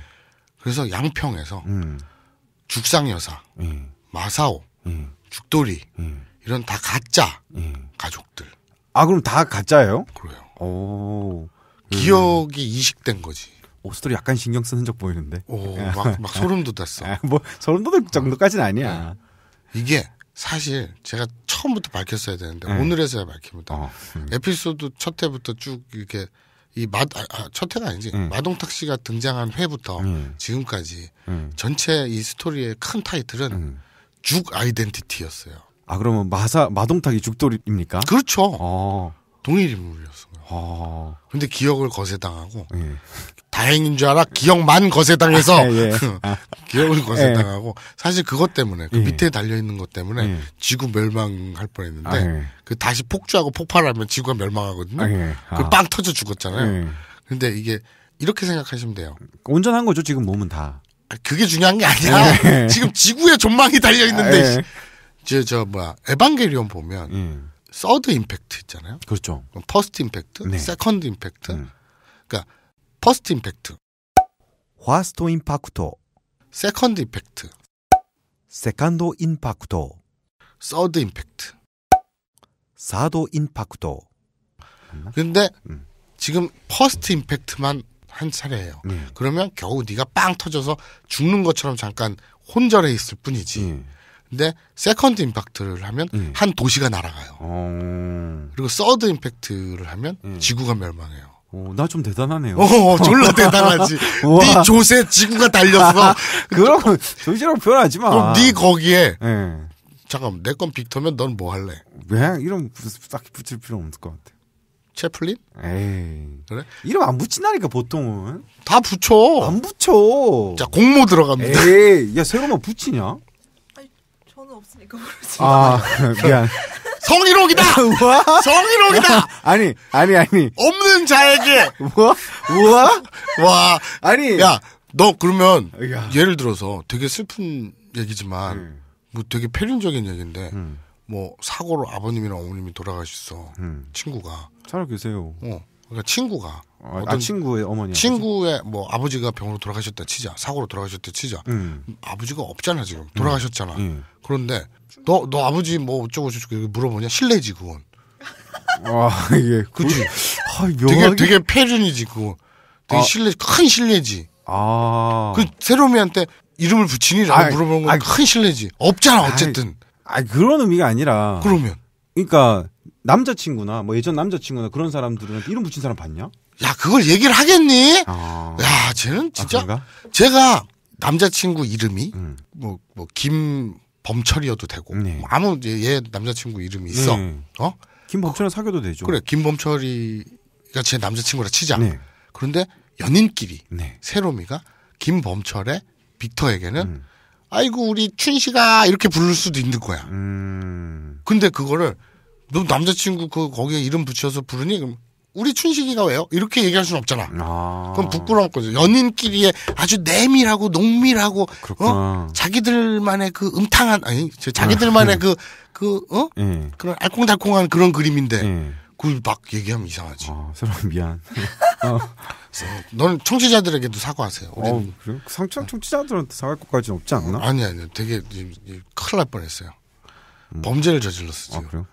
그래서 양평에서 음. 죽상 여사, 마사오, 죽돌이 이런 다 가짜 가족들 아 그럼 다 가짜예요? 그래요. 오. 음. 기억이 음. 이식된 거지. 옥스토리 약간 신경 쓴 흔적 보이는데. 오, 막, 막 소름 돋았어. 아, 뭐 소름 돋을 정도까지는 아니야. 네. 이게 사실 제가 처음부터 밝혔어야 되는데 네. 오늘에서야 밝힙니다. 어, 음. 에피소드 첫 회부터 쭉 이렇게 이마첫 아, 회가 아, 아니지 음. 마동탁 씨가 등장한 회부터 음. 지금까지 음. 전체 이 스토리의 큰 타이틀은 음. 죽 아이덴티티였어요. 아 그러면 마사 마동탁이 죽돌입니까? 그렇죠. 어. 아. 동일 인물이었어요. 어. 아. 근데 기억을 거세당하고 예. 다행인 줄 알아 기억만 거세당해서 아, 예. 그 아. 기억을 예. 거세당하고 사실 그것 때문에 그 예. 밑에 달려 있는 것 때문에 예. 지구 멸망할 뻔했는데 아, 예. 그 다시 폭주하고 폭발하면 지구가 멸망하거든요. 그 빵 터져 죽었잖아요. 근데 이게 이렇게 생각하시면 돼요. 온전한 거죠 지금 몸은 다. 그게 중요한 게 아니야. 지금 지구에 존망이 달려 있는데 이제 저 뭐야 에반게리온 보면 음. 서드 임팩트 있잖아요. 그렇죠. 퍼스트 임팩트, 네. 세컨드 임팩트. 음. 그러니까 퍼스트 임팩트. 화스트 임팩트. 세컨드 임팩트. 세컨드 임팩트. 서드 임팩트. 사드 임팩트. 근데 음. 지금 퍼스트 임팩트만 한 차례예요. 네. 그러면 겨우 네가 빵 터져서 죽는 것처럼 잠깐 혼절해 있을 뿐이지. 음. 근데 세컨드 임팩트를 하면 음. 한 도시가 날아가요. 어... 그리고 서드 임팩트를 하면 음. 지구가 멸망해요. 나 좀 대단하네요. 어, 어 졸라 대단하지. 네 조세 지구가 달렸어. 그럼 조지라 표현하지 마. 그럼 네 거기에 네. 예. 잠깐 내 건 빅터면 넌 뭐 할래? 왜 이런 딱히 붙일 필요 없을 것 같아. 채플린? 에이. 그래? 이름 안붙인다니까 보통은. 다 붙여. 안 붙여. 자, 공모 들어갑니다. 에이, 야, 새로만 뭐 붙이냐? 없으니까 모르지. 아, 미안. 성희롱이다! 우와? 성희롱이다! 아니, 아니, 아니. 없는 자에게! 우와? 우와? 와. 아니. 야, 너 그러면 야. 예를 들어서 되게 슬픈 얘기지만 음. 뭐 되게 폐륜적인 얘기인데 음. 뭐 사고로 아버님이랑 어머님이 돌아가셨어. 음. 친구가. 살아 계세요. 어. 그러니까 친구가 어, 아, 친구의 어머니 친구의 뭐 아버지가 병으로 돌아가셨다 치자 사고로 돌아가셨다 치자 음. 아버지가 없잖아 지금 돌아가셨잖아 음. 예. 그런데 너너 너 아버지 뭐 어쩌고 저쩌고 물어보냐 실례지 그건 아 이게 그지 아, 되게 되게 패륜이지 그거 되게 아. 실례 큰 실례지 아그 새로미한테 이름을 붙이니라고 아, 물어보는 건큰 실례지 없잖아 어쨌든 아 그런 의미가 아니라 그러면 그러니까 남자친구나 뭐 예전 남자친구나 그런 사람들은 이름 붙인 사람 봤냐? 야 그걸 얘기를 하겠니? 어... 야 쟤는 아, 진짜 아, 제가 남자친구 이름이 음. 뭐, 뭐 김범철이어도 되고 네. 뭐 아무 얘, 얘 남자친구 이름이 네. 있어. 네. 어? 김범철은 그, 사귀어도 되죠. 그래 김범철이가 제 남자친구라 치자. 네. 그런데 연인끼리 네. 새로미가 김범철의 빅터에게는 음. 아이고 우리 춘씨가 이렇게 부를 수도 있는 거야. 음. 근데 그거를 너 남자친구 그 거기에 이름 붙여서 부르니? 그럼 우리 춘식이가 왜요? 이렇게 얘기할 수는 없잖아. 아. 그럼 부끄러운 거죠. 연인끼리의 아주 내밀하고 농밀하고 어? 자기들만의 그 음탕한 아니 자기들만의 그그 아. 그, 어? 예. 그런 알콩달콩한 그런 그림인데 예. 그걸 막 얘기하면 이상하지. 아, 서로 미안. 어. 너는 청취자들에게도 사과하세요. 어, 그래? 그 상처 청취자들한테 사과할 것까지는 없지 않나? 아니 아니, 되게 큰일 날 뻔했어요. 음. 범죄를 저질렀어 아, 지금. 아, 그래요?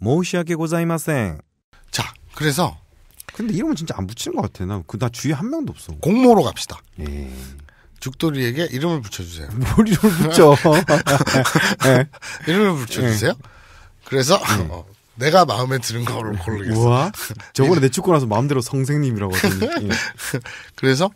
申し訳ございません。 그래서 근데 이름은 진짜 안 붙이는 것 같아. 나그나 주위에 한 명도 없어. 공모로 갑시다. 예. 죽돌이에게 이름을 붙여주세요. 뭘 이름을 붙여? 예. 이름을 붙여주세요. 예. 그래서 네. 어, 내가 마음에 드는 거를 고르겠어. 우와. 저번에 내축고 나서 마음대로 성생님이라고 하더니. 그래서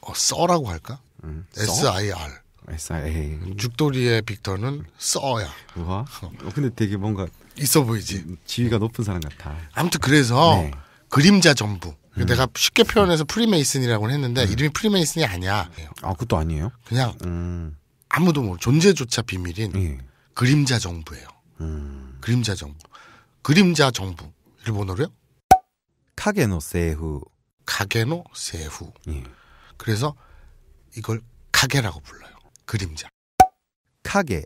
어, 써라고 할까? 음. S I R. S I A. 죽돌이의 빅터는 써야. 우와. 어, 근데 되게 뭔가 있어 보이지. 지위가 높은 사람 같아. 아무튼 그래서 네. 그림자 전부. 음. 내가 쉽게 표현해서 프리메이슨이라고 했는데 음. 이름이 프리메이슨이 아니야. 아 그것도 아니에요? 그냥 음. 아무도 모르 존재조차 비밀인 예. 그림자 정부예요. 음. 그림자 정부. 그림자 정부. 일본어로요? 카게노 세후. 카게노 세후. 예. 그래서 이걸 카게라고 불러요. 그림자. 카게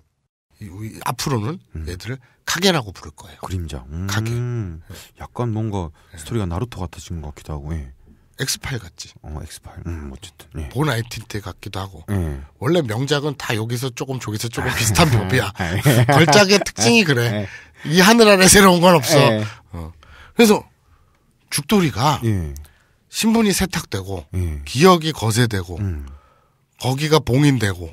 우리 앞으로는 음. 얘들을 가게라고 부를 거예요. 그림자. 음. 가게. 약간 뭔가 네. 스토리가 나루토 같아진 것 같기도 하고. 예. 엑스파일 같지. 어, 엑스파일. 음, 어쨌든. 예. 본 아이틴 때 같기도 하고. 예. 원래 명작은 다 여기서 조금 저기서 조금 아. 비슷한 법이야. 예. 걸작의 특징이 그래. 예. 이 하늘 아래 새로운 건 없어. 어. 그래서 죽돌이가 신분이 세탁되고 기억이 거세되고 음. 거기가 봉인되고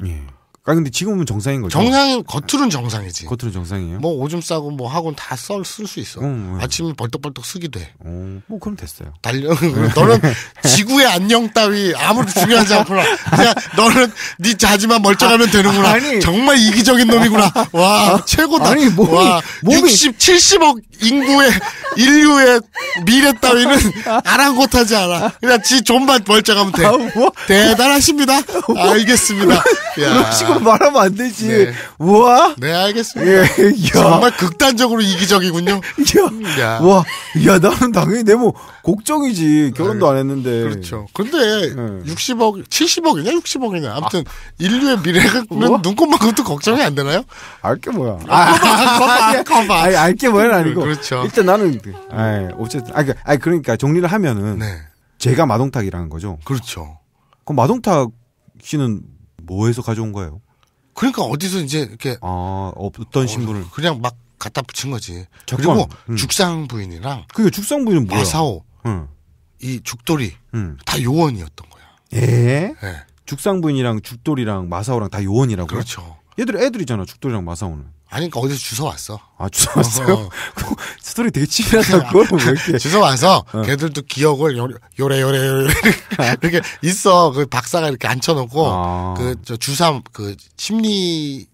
아 근데 지금은 정상인 거죠. 정상 겉으로는 정상이지. 겉으로 는 정상이에요. 뭐 오줌 싸고 뭐 학원 다썰쓸 수 있어. 음, 음. 아침에 벌떡벌떡 쓰기 돼. 어, 뭐 그럼 됐어요. 달려. 너는 지구의 안녕 따위 아무도 중요하지 않구나. 그냥 너는 네 자지만 멀쩡하면 아, 되는구나. 아니. 정말 이기적인 놈이구나. 와 아, 최고다. 아니 뭐 와, 몸이 60, 70억 인구의 인류의 미래 따위는 아랑곳하지 않아. 그냥 지존만 멀쩡하면 돼. 아, 뭐? 대단하십니다. 뭐? 알겠습니다. 야. 말하면 안 되지. 네. 우와. 네, 알겠습니다. 예, 정말 극단적으로 이기적이군요. 야, 야. 와, 야, 나는 당연히 내뭐걱정이지 결혼도 네. 안 했는데. 그렇죠. 근데 네. 60억, 70억이냐, 60억이냐. 아무튼 아. 인류의 미래가눈꼽만그것도 걱정이 안 되나요? 알게 뭐야. 아, 커봐. 아, 아, 아, 아니, 알게 뭐야 아니고. 그렇죠. 일단 나는, 아, 어쨌든, 아, 그러니까, 그러니까 정리를 하면은. 네. 제가 마동탁이라는 거죠. 그렇죠. 그럼 마동탁 씨는 뭐에서 가져온 거예요? 그러니까 어디서 이제 이렇게 아 어떤 신분을 그냥 막 갖다 붙인 거지. 잠깐, 그리고 뭐 음. 죽상 부인이랑 그게 죽상 부인은 뭐야? 마사오 음. 이 죽돌이 음. 다 요원이었던 거야. 예? 예. 죽상 부인이랑 죽돌이랑 마사오랑 다요원이라고 그렇죠. 얘들 애들이잖아. 죽돌이랑 마사오는. 아니, 그러니까 어디서 주워 왔어. 아, 주워 왔어요? 어. 스토리 되게 치밀하다고. 왜 뭐 주워 와서 어. 걔들도 기억을 요래, 요래, 요래, 요래. 아. 이렇게 있어. 그 박사가 이렇게 앉혀놓고, 아. 그, 저 주사, 그, 심리,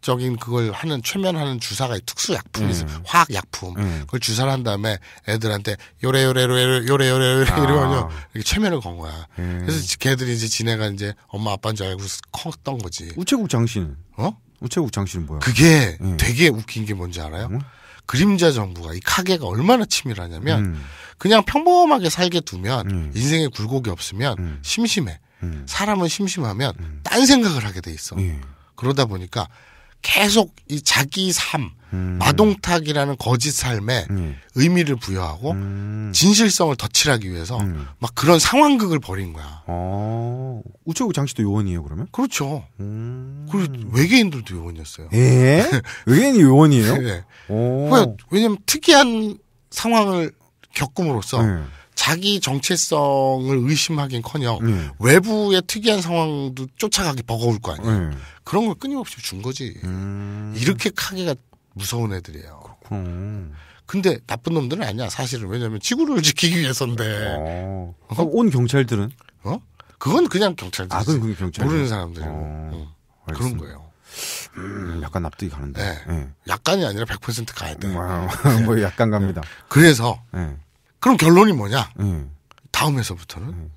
적인 그걸 하는 최면하는 주사가 특수 약품이 있어요. 음. 화학 약품. 음. 그걸 주사를 한 다음에 애들한테 요래 요래 요래 요래 요래 요래 아. 이러면요. 이렇게 최면을 건 거야. 음. 그래서 걔들이 이제 지네가 이제 엄마 아빠인 줄 알고 컸던 거지. 우체국 장신. 어? 우체국 장실은 뭐야? 그게 네. 되게 웃긴 게 뭔지 알아요? 응? 그림자 정부가 이 카게가 얼마나 치밀하냐면 음. 그냥 평범하게 살게 두면 음. 인생에 굴곡이 없으면 음. 심심해. 음. 사람은 심심하면 음. 딴 생각을 하게 돼 있어. 예. 그러다 보니까 계속 이 자기 삶, 음. 마동탁이라는 거짓 삶에 음. 의미를 부여하고 음. 진실성을 덧칠하기 위해서 음. 막 그런 상황극을 벌인 거야. 어. 우체국 장씨도 요원이에요, 그러면? 그렇죠. 음. 그리고 외계인들도 요원이었어요. 예? 외계인이 요원이에요? 네. 왜냐면 특이한 상황을 겪음으로써 예. 자기 정체성을 의심하긴커녕 음. 네. 외부의 특이한 상황도 쫓아가기 버거울 거 아니에요. 음. 그런 걸 끊임없이 준 거지. 음. 이렇게 카게가 무서운 애들이에요. 그렇구나. 근데 나쁜 놈들은 아니야 사실은 왜냐하면 지구를 지키기 위해서인데. 어. 어. 그럼 온 경찰들은? 어? 그건 그냥 경찰들. 아, 그건 경찰. 모르는 사람들. 어. 응. 그런 거예요. 음, 약간 납득이 가는데. 네. 네. 약간이 아니라 100% 가야 돼. 음, 아, 뭐 약간 갑니다. 네. 그래서 네. 그럼 결론이 뭐냐? 음. 다음에서부터는 음.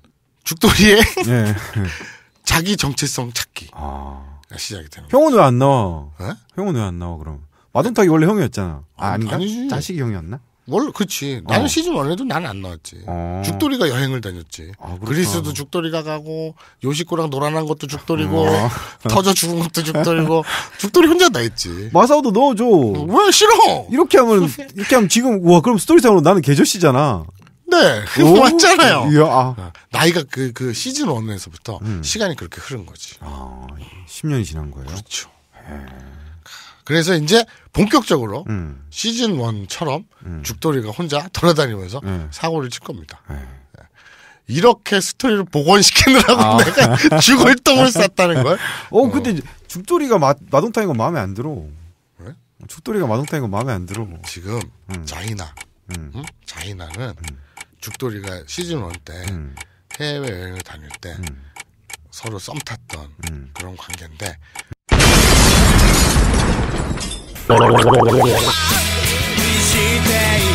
죽돌이의 네. 자기 정체성 찾기. 아. 시작이 되는 형은 왜 안 나와? 네? 형은 왜 안 나와, 그럼? 마돈탁이 원래 형이었잖아. 아, 아아 아니지. 자식이 형이었나? 뭘 그렇지. 나는 어. 시즌 원래도난 안 나왔지. 어. 죽돌이가 여행을 다녔지. 아, 그리스도 죽돌이가 가고 요시코랑 노란한 것도 죽돌이고 어. 터져 죽은 것도 죽돌이고 죽돌이 혼자 다 했지. 마사오도 넣어줘. 왜 싫어? 이렇게 하면 이렇게 하면 지금 와 그럼 스토리상으로 나는 개저씨잖아. 네, 오? 맞잖아요. 이야, 아. 어, 나이가 그, 그 시즌 원에서부터 음. 시간이 그렇게 흐른 거지. 아, 10년이 지난 거예요? 그렇죠. 에이. 예. 그래서 이제 본격적으로 음. 시즌 원처럼 음. 죽돌이가 혼자 돌아다니면서 음. 사고를 칠 겁니다. 네. 이렇게 스토리를 복원시키느라고 아. 내가 죽을 똥을 쌌다는 거야. 어, 어, 근데 죽돌이가 마, 마동탕인 건 마음에 안 들어. 왜? 죽돌이가 마동탕인 건 마음에 안 들어. 지금 음. 자이나, 음. 응? 자이나는 음. 죽돌이가 시즌 원 때 해외 여행을 다닐 때 서로 썸 탔던 그런 관계인데 し て